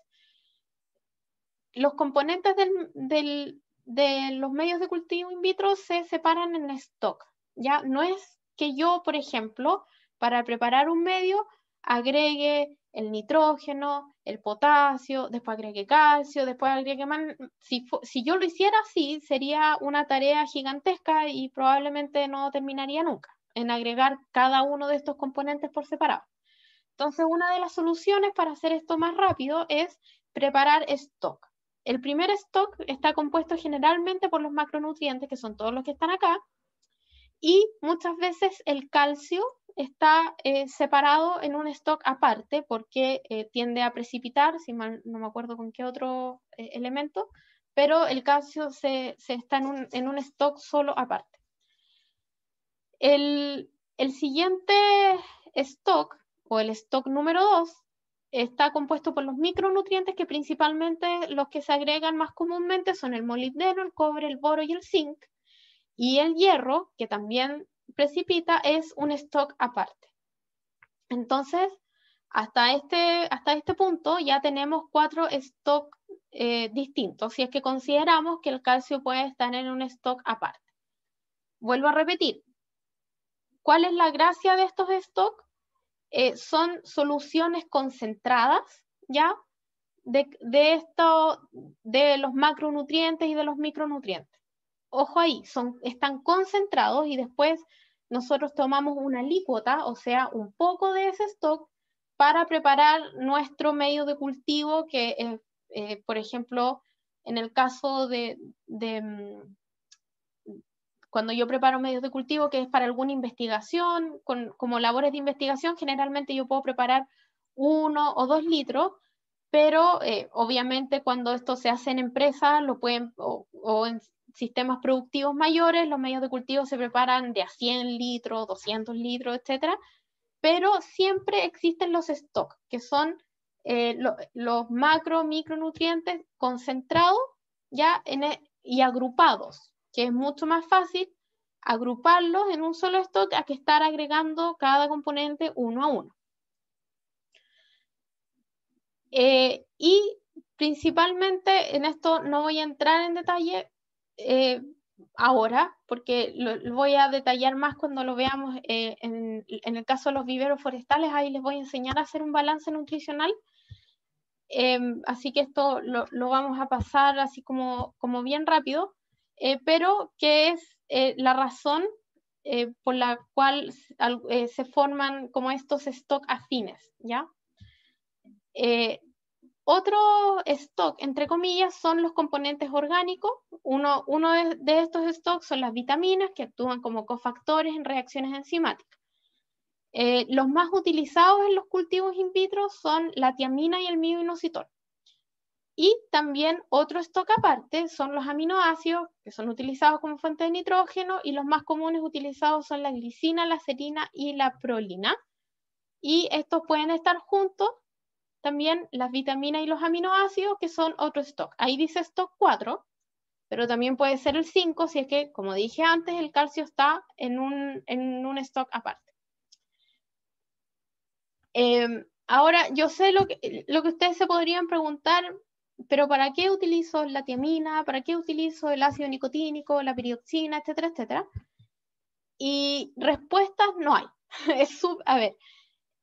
los componentes de los medios de cultivo in vitro se separan en stock, ¿ya? No es que yo, por ejemplo, para preparar un medio, agregue el nitrógeno, el potasio, después agregué calcio, después agregué man... Si, si yo lo hiciera así, sería una tarea gigantesca y probablemente no terminaría nunca en agregar cada uno de estos componentes por separado. Entonces, una de las soluciones para hacer esto más rápido es preparar stock. El primer stock está compuesto generalmente por los macronutrientes, que son todos los que están acá, y muchas veces el calcio está eh, separado en un stock aparte porque eh, tiende a precipitar, si no me acuerdo con qué otro eh, elemento, pero el calcio se, está en un, stock solo aparte. El, el, siguiente stock, o el stock número 2, está compuesto por los micronutrientes que principalmente los que se agregan más comúnmente son el molibdeno, el cobre, el boro y el zinc, y el hierro, que también precipita, es un stock aparte. Entonces, hasta este, hasta este punto ya tenemos cuatro stocks eh, distintos, si es que consideramos que el calcio puede estar en un stock aparte. Vuelvo a repetir, ¿cuál es la gracia de estos stock? Eh, son soluciones concentradas, ¿ya? de, esto, de los macronutrientes y de los micronutrientes ojo ahí, son, están concentrados y después nosotros tomamos una alícuota, o sea, un poco de ese stock para preparar nuestro medio de cultivo, que es, eh, por ejemplo, en el caso de, mm, cuando yo preparo medios de cultivo, que es para alguna investigación, como labores de investigación, generalmente yo puedo preparar uno o dos litros, pero eh, obviamente cuando esto se hace en empresa, lo pueden, o, o en sistemas productivos mayores, los medios de cultivo se preparan de a 100 litros, 200 litros, etcétera, pero siempre existen los stocks, que son eh, los macro, micronutrientes concentrados ya en, e, y agrupados, que es mucho más fácil agruparlos en un solo stock a que estar agregando cada componente uno a uno. Eh, y principalmente en esto no voy a entrar en detalle, eh, ahora, porque lo, voy a detallar más cuando lo veamos eh, en, el caso de los viveros forestales, ahí les voy a enseñar a hacer un balance nutricional. Eh, así que esto lo, vamos a pasar así como, como bien rápido, pero que es la razón por la cual se forman como estos stock afines, ¿ya? Otro stock, entre comillas, son los componentes orgánicos. Uno, de, estos stocks son las vitaminas que actúan como cofactores en reacciones enzimáticas. Eh, los más utilizados en los cultivos in vitro son la tiamina y el mioinositol. Y también otro stock aparte son los aminoácidos, que son utilizados como fuente de nitrógeno, y los más comunes utilizados son la glicina, la serina y la prolina. Y estos pueden estar juntos también las vitaminas y los aminoácidos, que son otro stock. Ahí dice stock 4, pero también puede ser el 5, si es que, como dije antes, el calcio está en un, stock aparte. Em, ahora, yo sé lo que, lo que ustedes se podrían preguntar, pero ¿para qué utilizo la tiamina? ¿Para qué utilizo el ácido nicotínico, la pirioxina, etcétera, etcétera? Y respuestas no hay. es sub, a ver,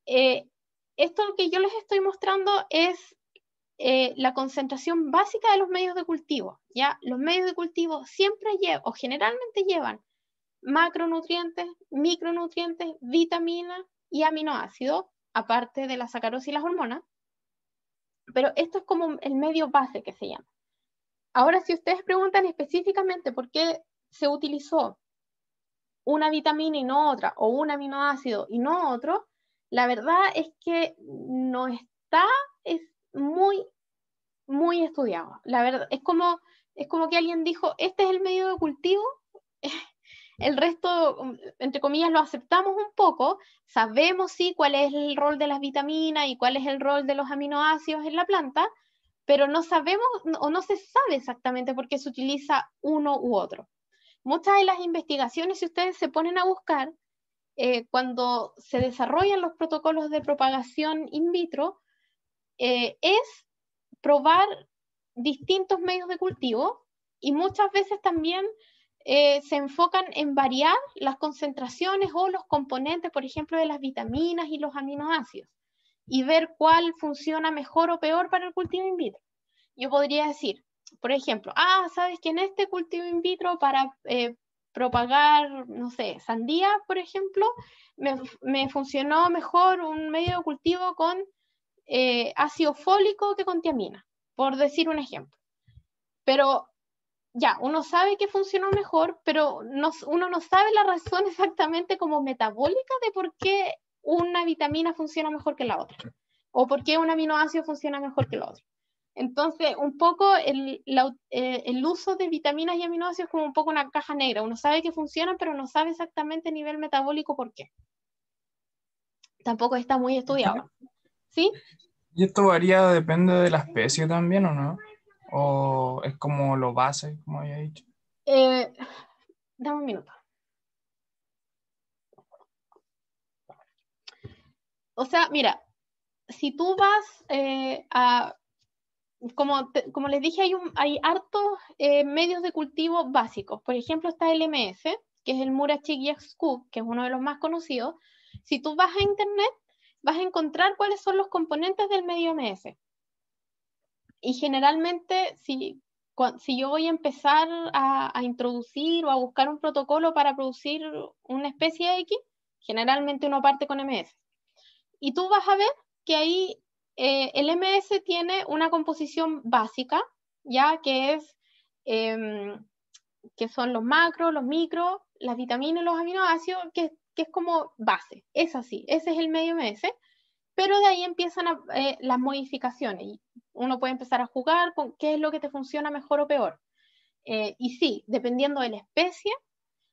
eh, esto que yo les estoy mostrando es eh, la concentración básica de los medios de cultivo. ¿ya? Los medios de cultivo siempre llevan, o generalmente llevan, macronutrientes, micronutrientes, vitaminas y aminoácidos, aparte de la sacarosa y las hormonas. Pero esto es como el medio base que se llama. Ahora, si ustedes preguntan específicamente por qué se utilizó una vitamina y no otra, o un aminoácido y no otro, la verdad es que no está, es muy, muy estudiado. La verdad, es como, es como que alguien dijo, este es el medio de cultivo, el resto, mm, entre comillas, lo aceptamos un poco, sabemos sí cuál es el rol de las vitaminas y cuál es el rol de los aminoácidos en la planta, pero no sabemos o no se sabe exactamente por qué se utiliza uno u otro. Muchas de las investigaciones, si ustedes se ponen a buscar, eh, cuando se desarrollan los protocolos de propagación in vitro, eh, es probar distintos medios de cultivo y muchas veces también eh, se enfocan en variar las concentraciones o los componentes, por ejemplo, de las vitaminas y los aminoácidos y ver cuál funciona mejor o peor para el cultivo in vitro. Yo podría decir, por ejemplo, ah, sabes que en este cultivo in vitro para propagar, no sé, sandía, por ejemplo, me, funcionó mejor un medio de cultivo con eh, ácido fólico que con tiamina, por decir un ejemplo. Pero ya, uno sabe que funcionó mejor, pero uno no sabe la razón exactamente como metabólica de por qué una vitamina funciona mejor que la otra, o por qué un aminoácido funciona mejor que el otro. Entonces, un poco eh, el, uso de vitaminas y aminoácidos es como un poco una caja negra. Uno sabe que funcionan, pero no sabe exactamente a nivel metabólico por qué. Tampoco está muy estudiado. ¿Sí? ¿Y esto varía, depende de la especie también o no? ¿O es como lo base, como había dicho? Eh, dame un minuto. O sea, mira, si tú vas eh, a como, les dije, hay, un, hay hartos eh, medios de cultivo básicos. Por ejemplo, está el MS, que es el Murachik Skoog, que es uno de los más conocidos. Si tú vas a internet, vas a encontrar cuáles son los componentes del medio MS. Y generalmente, si, si yo voy a empezar a, a, introducir o a buscar un protocolo para producir una especie X, generalmente uno parte con MS. Y tú vas a ver que ahí eh, el MS tiene una composición básica, ya que es em, son los macros, los micros, las vitaminas, y los aminoácidos, que, es como base. Es así, ese es el medio MS. Pero de ahí empiezan eh, las modificaciones. Uno puede empezar a jugar con qué es lo que te funciona mejor o peor. Eh, y sí, dependiendo de la especie,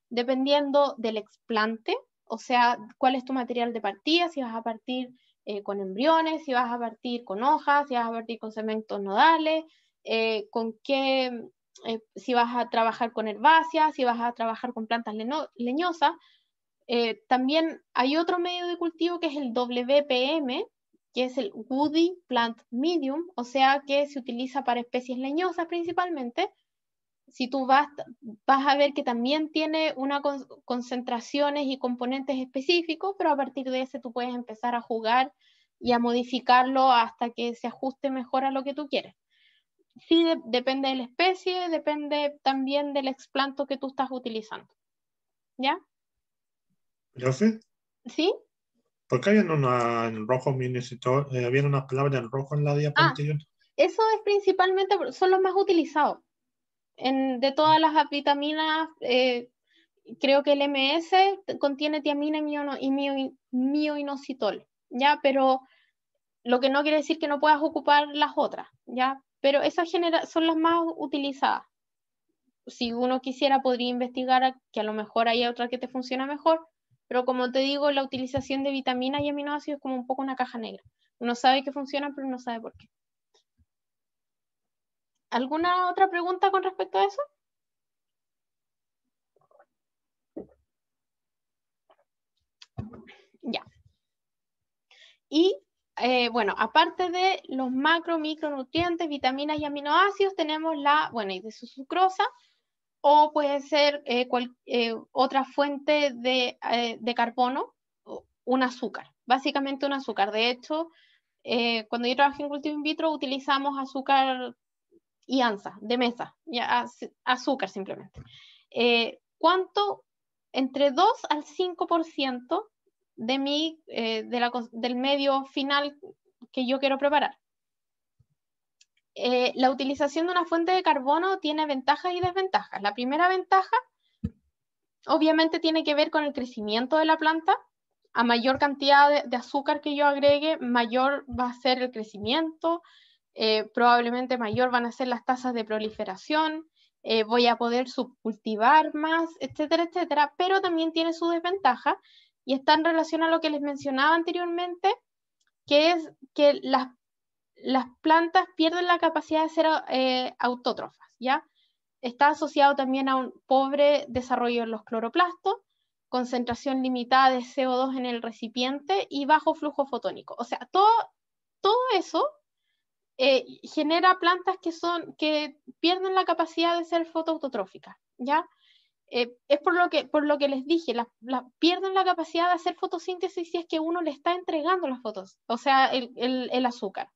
dependiendo del explante, o sea, cuál es tu material de partida, si vas a partir eh, con embriones, si vas a partir con hojas, si vas a partir con cementos nodales, eh, con qué, eh, si vas a trabajar con herbáceas, si vas a trabajar con plantas leñosas. también hay otro medio de cultivo que es el WPM, que es el Woody Plant Medium, o sea que se utiliza para especies leñosas principalmente, si tú vas, vas a ver que también tiene unas concentraciones y componentes específicos, pero a partir de ese tú puedes empezar a jugar y a modificarlo hasta que se ajuste mejor a lo que tú quieres. Sí, depende de la especie, depende también del explanto que tú estás utilizando. ¿Ya? ¿Profe? ¿Sí? ¿Por qué hay en, una, rojo, eh, había una palabra en rojo en la diapositiva? Ah, eso es principalmente, son los más utilizados de todas las vitaminas, eh, creo que el MS contiene tiamina y, mio, mioinositol, ¿ya? Pero lo que no quiere decir que no puedas ocupar las otras, ¿ya? Pero esas genera son las más utilizadas. Si uno quisiera, podría investigar que a lo mejor hay otra que te funciona mejor, pero como te digo, la utilización de vitaminas y aminoácidos es como un poco una caja negra. Uno sabe que funciona, pero no sabe por qué. ¿Alguna otra pregunta con respecto a eso? Ya. Y eh, bueno, aparte de los macro, micronutrientes, vitaminas y aminoácidos, tenemos la, bueno, y de su sucrosa, o puede ser eh, eh, otra fuente de, de, carbono, un azúcar, básicamente un azúcar. De hecho, cuando yo trabajé en cultivo in vitro utilizamos azúcar y ansa, de mesa, azúcar simplemente. Eh, ¿Cuánto? Entre 2 al 5% de mi, eh, de la, del medio final que yo quiero preparar. Eh, la utilización de una fuente de carbono tiene ventajas y desventajas. La primera ventaja, obviamente, tiene que ver con el crecimiento de la planta. A mayor cantidad de, de azúcar que yo agregue, mayor va a ser el crecimiento, eh, probablemente mayor van a ser las tasas de proliferación, eh, voy a poder subcultivar más, etcétera, etcétera, pero también tiene su desventaja y está en relación a lo que les mencionaba anteriormente, que es que las, plantas pierden la capacidad de ser eh, autótrofas, ¿ya? Está asociado también a un pobre desarrollo en los cloroplastos, concentración limitada de CO2 en el recipiente y bajo flujo fotónico. O sea, todo, todo eso eh, genera plantas que, son, que pierden la capacidad de ser fotoautotróficas, ¿ya? Eh, es por lo, que, por lo que les dije, pierden la capacidad de hacer fotosíntesis si es que uno le está entregando las fotos, o sea, el, azúcar.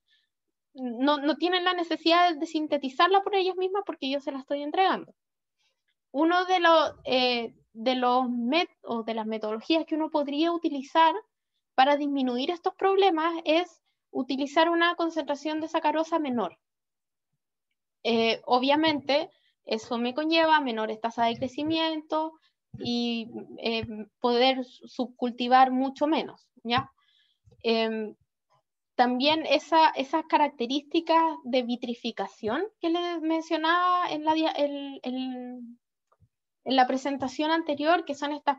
No, tienen la necesidad de sintetizarla por ellas mismas porque yo se la estoy entregando. Uno de los, eh, de los de las metodologías que uno podría utilizar para disminuir estos problemas es utilizar una concentración de sacarosa menor. Eh, obviamente, eso me conlleva menores tasas de crecimiento y eh, poder subcultivar mucho menos, ¿ya? Em, también esas características de vitrificación que les mencionaba en la, presentación anterior, que son estas,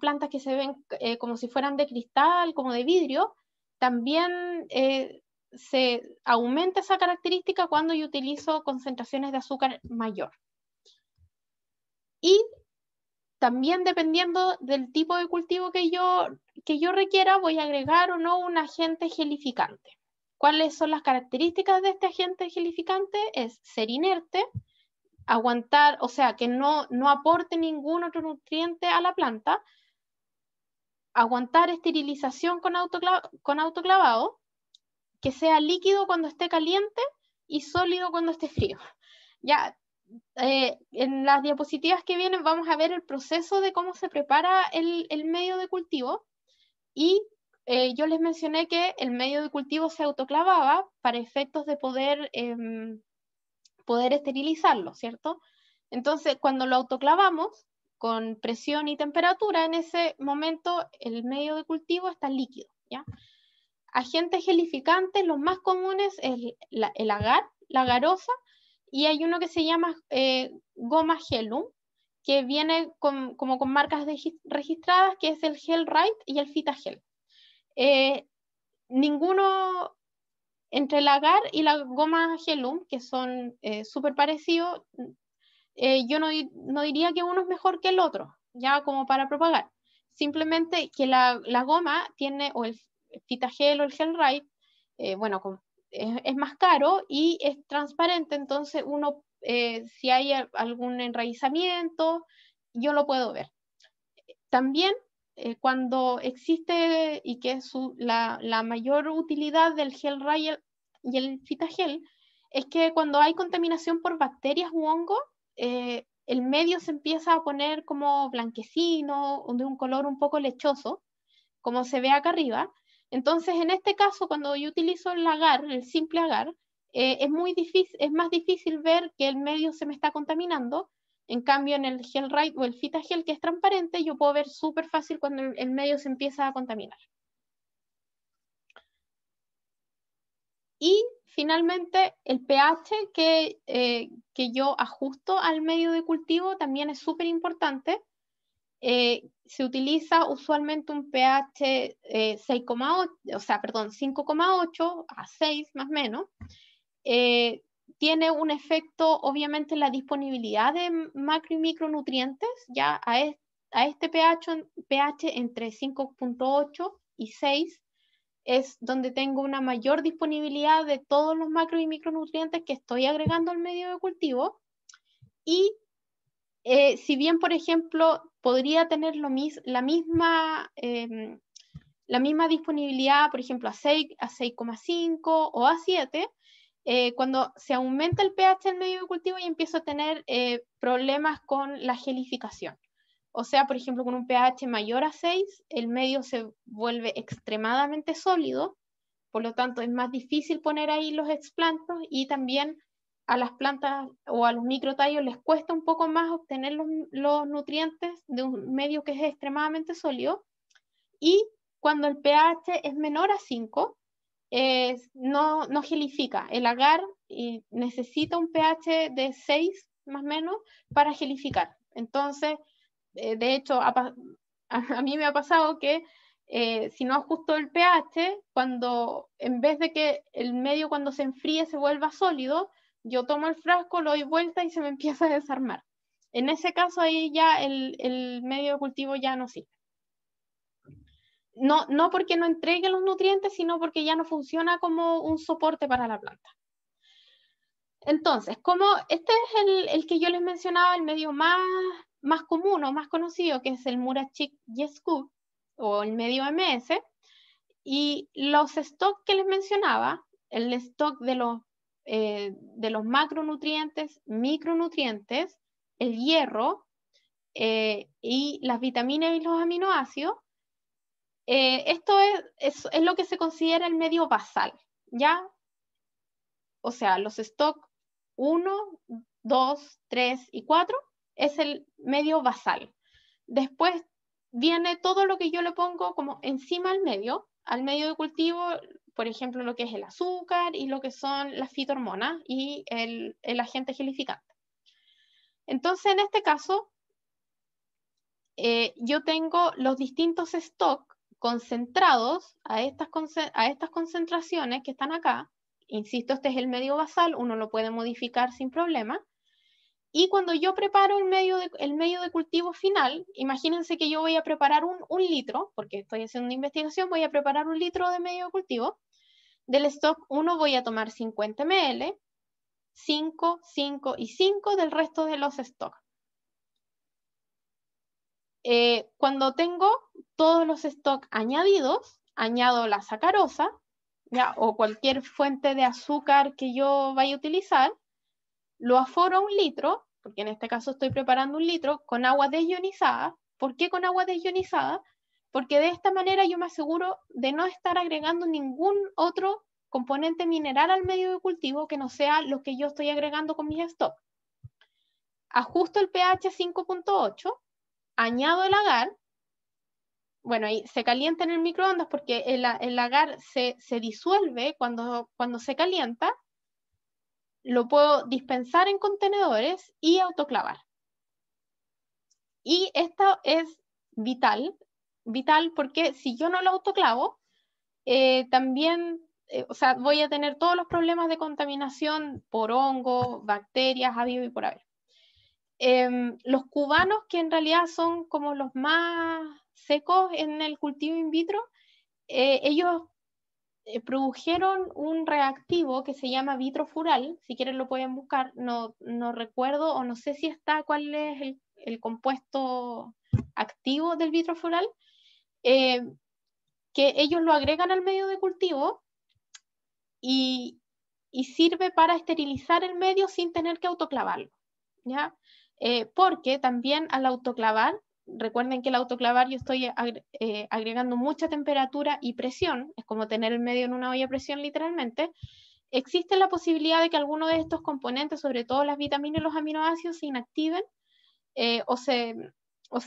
plantas que se ven eh, como si fueran de cristal, como de vidrio, también eh, se aumenta esa característica cuando yo utilizo concentraciones de azúcar mayor. Y también dependiendo del tipo de cultivo que yo, requiera, voy a agregar o no un agente gelificante. ¿Cuáles son las características de este agente gelificante? Es ser inerte, aguantar, o sea, que no aporte ningún otro nutriente a la planta, aguantar esterilización con, con autoclavado, que sea líquido cuando esté caliente y sólido cuando esté frío. Ya, eh, en las diapositivas que vienen vamos a ver el proceso de cómo se prepara el, medio de cultivo y eh, yo les mencioné que el medio de cultivo se autoclavaba para efectos de poder, em, poder esterilizarlo, ¿cierto? Entonces, cuando lo autoclavamos, con presión y temperatura, en ese momento el medio de cultivo está líquido. ¿ya? Agentes gelificantes, los más comunes es el, agar, la garosa, y hay uno que se llama eh, goma gelum, que viene como con marcas registradas, que es el gel right y el fitagel. Eh, ninguno entre el agar y la goma gelum, que son eh, súper parecidos, eh, yo no, no, diría que uno es mejor que el otro, ya como para propagar. Simplemente que la, la goma tiene, o el fitagel o el gel right eh, bueno, es, más caro y es transparente, entonces uno, eh, si hay algún enraizamiento, yo lo puedo ver. También cuando existe y que es la, mayor utilidad del gel ray y el, fitagel es que cuando hay contaminación por bacterias u hongos, eh, el medio se empieza a poner como blanquecino, de un color un poco lechoso, como se ve acá arriba. Entonces, en este caso, cuando yo utilizo el agar, el simple agar, eh, es, muy difícil, es más difícil ver que el medio se me está contaminando. En cambio, en el gel right o el fita gel que es transparente, yo puedo ver súper fácil cuando el, el medio se empieza a contaminar. Y finalmente el pH eh, que, yo ajusto al medio de cultivo también es súper importante. Eh, se utiliza usualmente un pH eh, o sea, perdón, 5,8 a 6 más o menos. tiene un efecto, obviamente, en la disponibilidad de macro y micronutrientes. Ya a, este pH, pH entre 5,8 y 6 es donde tengo una mayor disponibilidad de todos los macro y micronutrientes que estoy agregando al medio de cultivo. Y eh, si bien, por ejemplo, podría tener lo la, misma, em, la misma disponibilidad, por ejemplo, a a 6,5 o a 7, eh, cuando se aumenta el pH del medio de cultivo y empiezo a tener eh, problemas con la gelificación. O sea, por ejemplo, con un pH mayor a 6, el medio se vuelve extremadamente sólido, por lo tanto es más difícil poner ahí los explantos y también a las plantas o a los microtallos les cuesta un poco más obtener los, nutrientes de un medio que es extremadamente sólido. Y cuando el pH es menor a 5, no, no gelifica. El agar y eh, necesita un pH de 6 más o menos para gelificar. Entonces, eh, de hecho, a, mí me ha pasado que eh, si no ajusto el pH, cuando en vez de que el medio cuando se enfríe se vuelva sólido, yo tomo el frasco, lo doy vuelta y se me empieza a desarmar. En ese caso ahí ya el, medio de cultivo ya no sirve. No, no porque no entregue los nutrientes, sino porque ya no funciona como un soporte para la planta. Entonces, como este es el, el, que yo les mencionaba, el medio más más común o más conocido, que es el Murachik Yescu, o el medio MS. Y los stocks que les mencionaba, el stock de los, eh, de los macronutrientes, micronutrientes, el hierro eh, y las vitaminas y los aminoácidos, eh, esto es, lo que se considera el medio basal, ¿ya? O sea, los stocks 1, 2, 3 y 4 es el medio basal. Después viene todo lo que yo le pongo como encima al medio, al medio de cultivo, por ejemplo, lo que es el azúcar y lo que son las fitohormonas y el, agente gelificante. Entonces, en este caso, eh, yo tengo los distintos stocks concentrados a estas, a estas concentraciones que están acá. Insisto, este es el medio basal, uno lo puede modificar sin problema. Y cuando yo preparo el medio de, cultivo final, imagínense que yo voy a preparar un, litro, porque estoy haciendo una investigación, voy a preparar un litro de medio de cultivo. Del stock 1 voy a tomar 50 ml, 5, 5 y 5 del resto de los stocks. Eh, cuando tengo todos los stocks añadidos, añado la sacarosa o cualquier fuente de azúcar que yo vaya a utilizar, lo aforo a un litro porque en este caso estoy preparando un litro con agua desionizada. ¿Por qué con agua desionizada? Porque de esta manera yo me aseguro de no estar agregando ningún otro componente mineral al medio de cultivo que no sea lo que yo estoy agregando con mis stocks. Ajusto el pH 5.8, añado el agar, bueno, ahí se calienta en el microondas porque el, agar se, se, disuelve cuando, cuando se calienta lo puedo dispensar en contenedores y autoclavar. Y esto es vital, vital porque si yo no lo autoclavo, eh, también, eh, o sea, voy a tener todos los problemas de contaminación por hongo bacterias, habido y por haber. Em, los cubanos, que en realidad son como los más secos en el cultivo in vitro, eh, ellos eh, produjeron un reactivo que se llama vitrofural, si quieren lo pueden buscar, no, no recuerdo o no sé si está cuál es el, compuesto activo del vitrofural, eh, que ellos lo agregan al medio de cultivo y, y, sirve para esterilizar el medio sin tener que autoclavarlo, ¿ya? Eh, porque también al autoclavar recuerden que el autoclavar yo estoy eh, agregando mucha temperatura y presión, es como tener el medio en una olla a presión literalmente, existe la posibilidad de que alguno de estos componentes, sobre todo las vitaminas y los aminoácidos, se inactiven eh, o, se,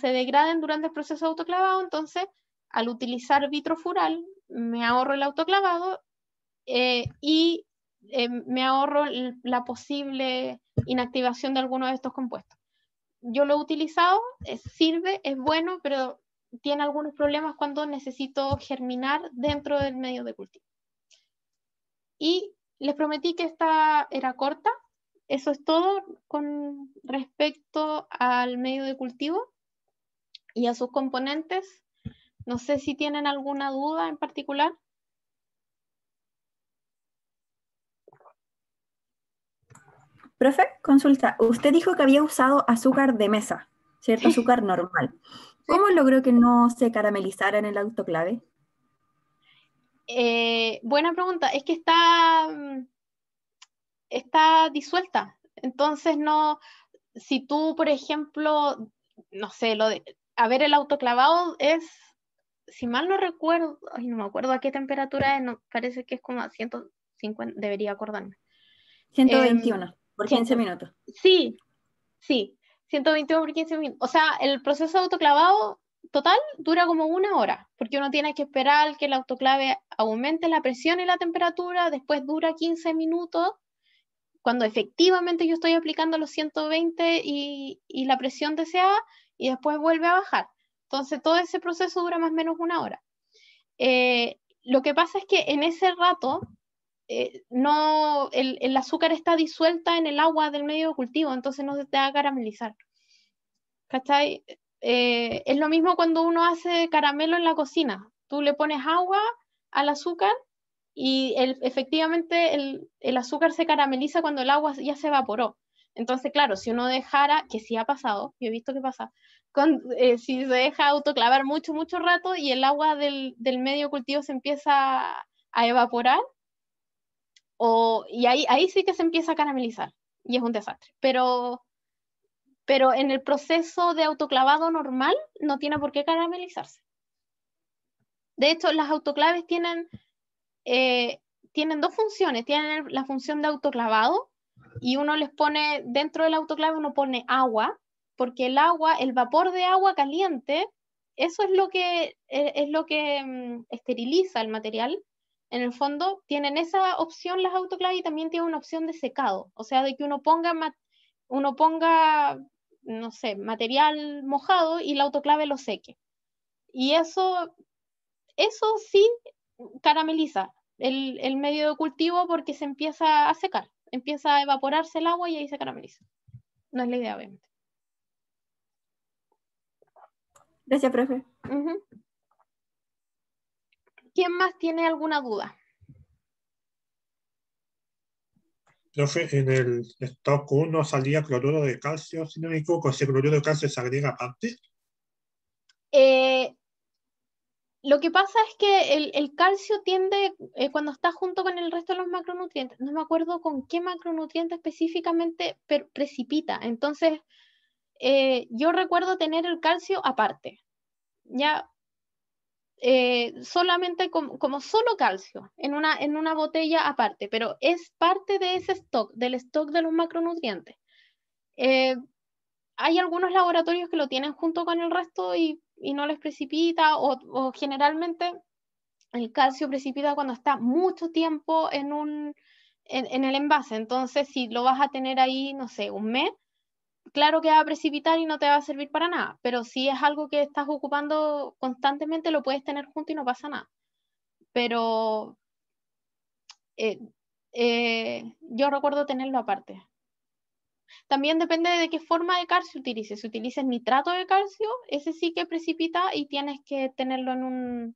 degraden durante el proceso de autoclavado, entonces al utilizar vitrofural me ahorro el autoclavado eh, y me ahorro la posible inactivación de alguno de estos compuestos yo lo he utilizado, sirve, es bueno, pero tiene algunos problemas cuando necesito germinar dentro del medio de cultivo. Y les prometí que esta era corta. Eso es todo con respecto al medio de cultivo y a sus componentes. No sé si tienen alguna duda en particular. Profe, consulta, usted dijo que había usado azúcar de mesa, ¿cierto? Azúcar normal. ¿Cómo logró que no se caramelizara en el autoclave? Eh, buena pregunta. Es que está, mm, está disuelta. Entonces, no, si tú, por ejemplo, no sé, lo de, a ver, el autoclavado es, si mal no recuerdo, no me acuerdo a qué temperatura es, parece que es como a 150, debería acordarme. 121 por 15 minutos. Sí, sí, 121 por 15 minutos. O sea, el proceso de autoclavado total dura como una hora, porque uno tiene que esperar que el autoclave aumente la presión y la temperatura, después dura 15 minutos, cuando efectivamente yo estoy aplicando los 120 y, la presión deseada, y después vuelve a bajar. Entonces, todo ese proceso dura más o menos una hora. Eh, lo que pasa es que en ese rato eh, no, el, azúcar está disuelta en el agua del medio cultivo, entonces no se te va a caramelizar. ¿Cachai? Eh, es lo mismo cuando uno hace caramelo en la cocina. Tú le pones agua al azúcar y efectivamente el, azúcar se carameliza cuando el agua ya se evaporó. Entonces, claro, si uno dejara, que sí ha pasado, yo he visto que pasa, eh, si se deja autoclavar mucho, mucho rato y el agua del, del medio cultivo se empieza a evaporar, y ahí, sí que se empieza a caramelizar y es un desastre. Pero, pero en el proceso de autoclavado normal no tiene por qué caramelizarse. De hecho, las autoclaves tienen, eh, tienen dos funciones. Tienen la función de autoclavado y uno les pone, dentro del autoclave uno pone agua, porque el agua, el vapor de agua caliente, eso es lo que, eh, es lo que mm, esteriliza el material en el fondo tienen esa opción las autoclaves y también tienen una opción de secado, o sea, de que uno ponga, uno ponga no sé, material mojado y la autoclave lo seque. Y eso, eso sí carameliza el, medio de cultivo porque se empieza a secar, empieza a evaporarse el agua y ahí se carameliza. No es la idea, obviamente. Gracias, profe. ¿Quién más tiene alguna duda? Profe, en el stock 1 salía cloruro de calcio, si no ¿ese cloruro de calcio se agrega aparte? Eh, lo que pasa es que el, calcio tiende, eh, cuando está junto con el resto de los macronutrientes, no me acuerdo con qué macronutriente específicamente precipita. Entonces, eh, yo recuerdo tener el calcio aparte. Ya eh, solamente como solo calcio en una, en una botella aparte, pero es parte de ese stock, del stock de los macronutrientes. Eh, hay algunos laboratorios que lo tienen junto con el resto y, no les precipita o, generalmente el calcio precipita cuando está mucho tiempo en, un, en el envase. Entonces, si lo vas a tener ahí, no sé, un mes, claro que va a precipitar y no te va a servir para nada, pero si es algo que estás ocupando constantemente, lo puedes tener junto y no pasa nada. Pero eh, eh, yo recuerdo tenerlo aparte. También depende de qué forma de calcio utilices. Si utilizas nitrato de calcio, ese sí que precipita y tienes que tenerlo en un,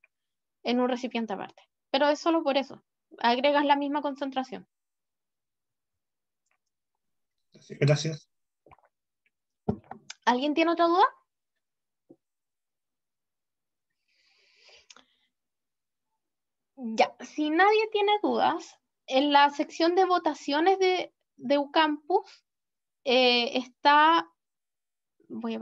en un recipiente aparte. Pero es solo por eso. Agregas la misma concentración. Gracias. ¿Alguien tiene otra duda? Ya, si nadie tiene dudas, en la sección de votaciones de, de UCampus eh, está, voy a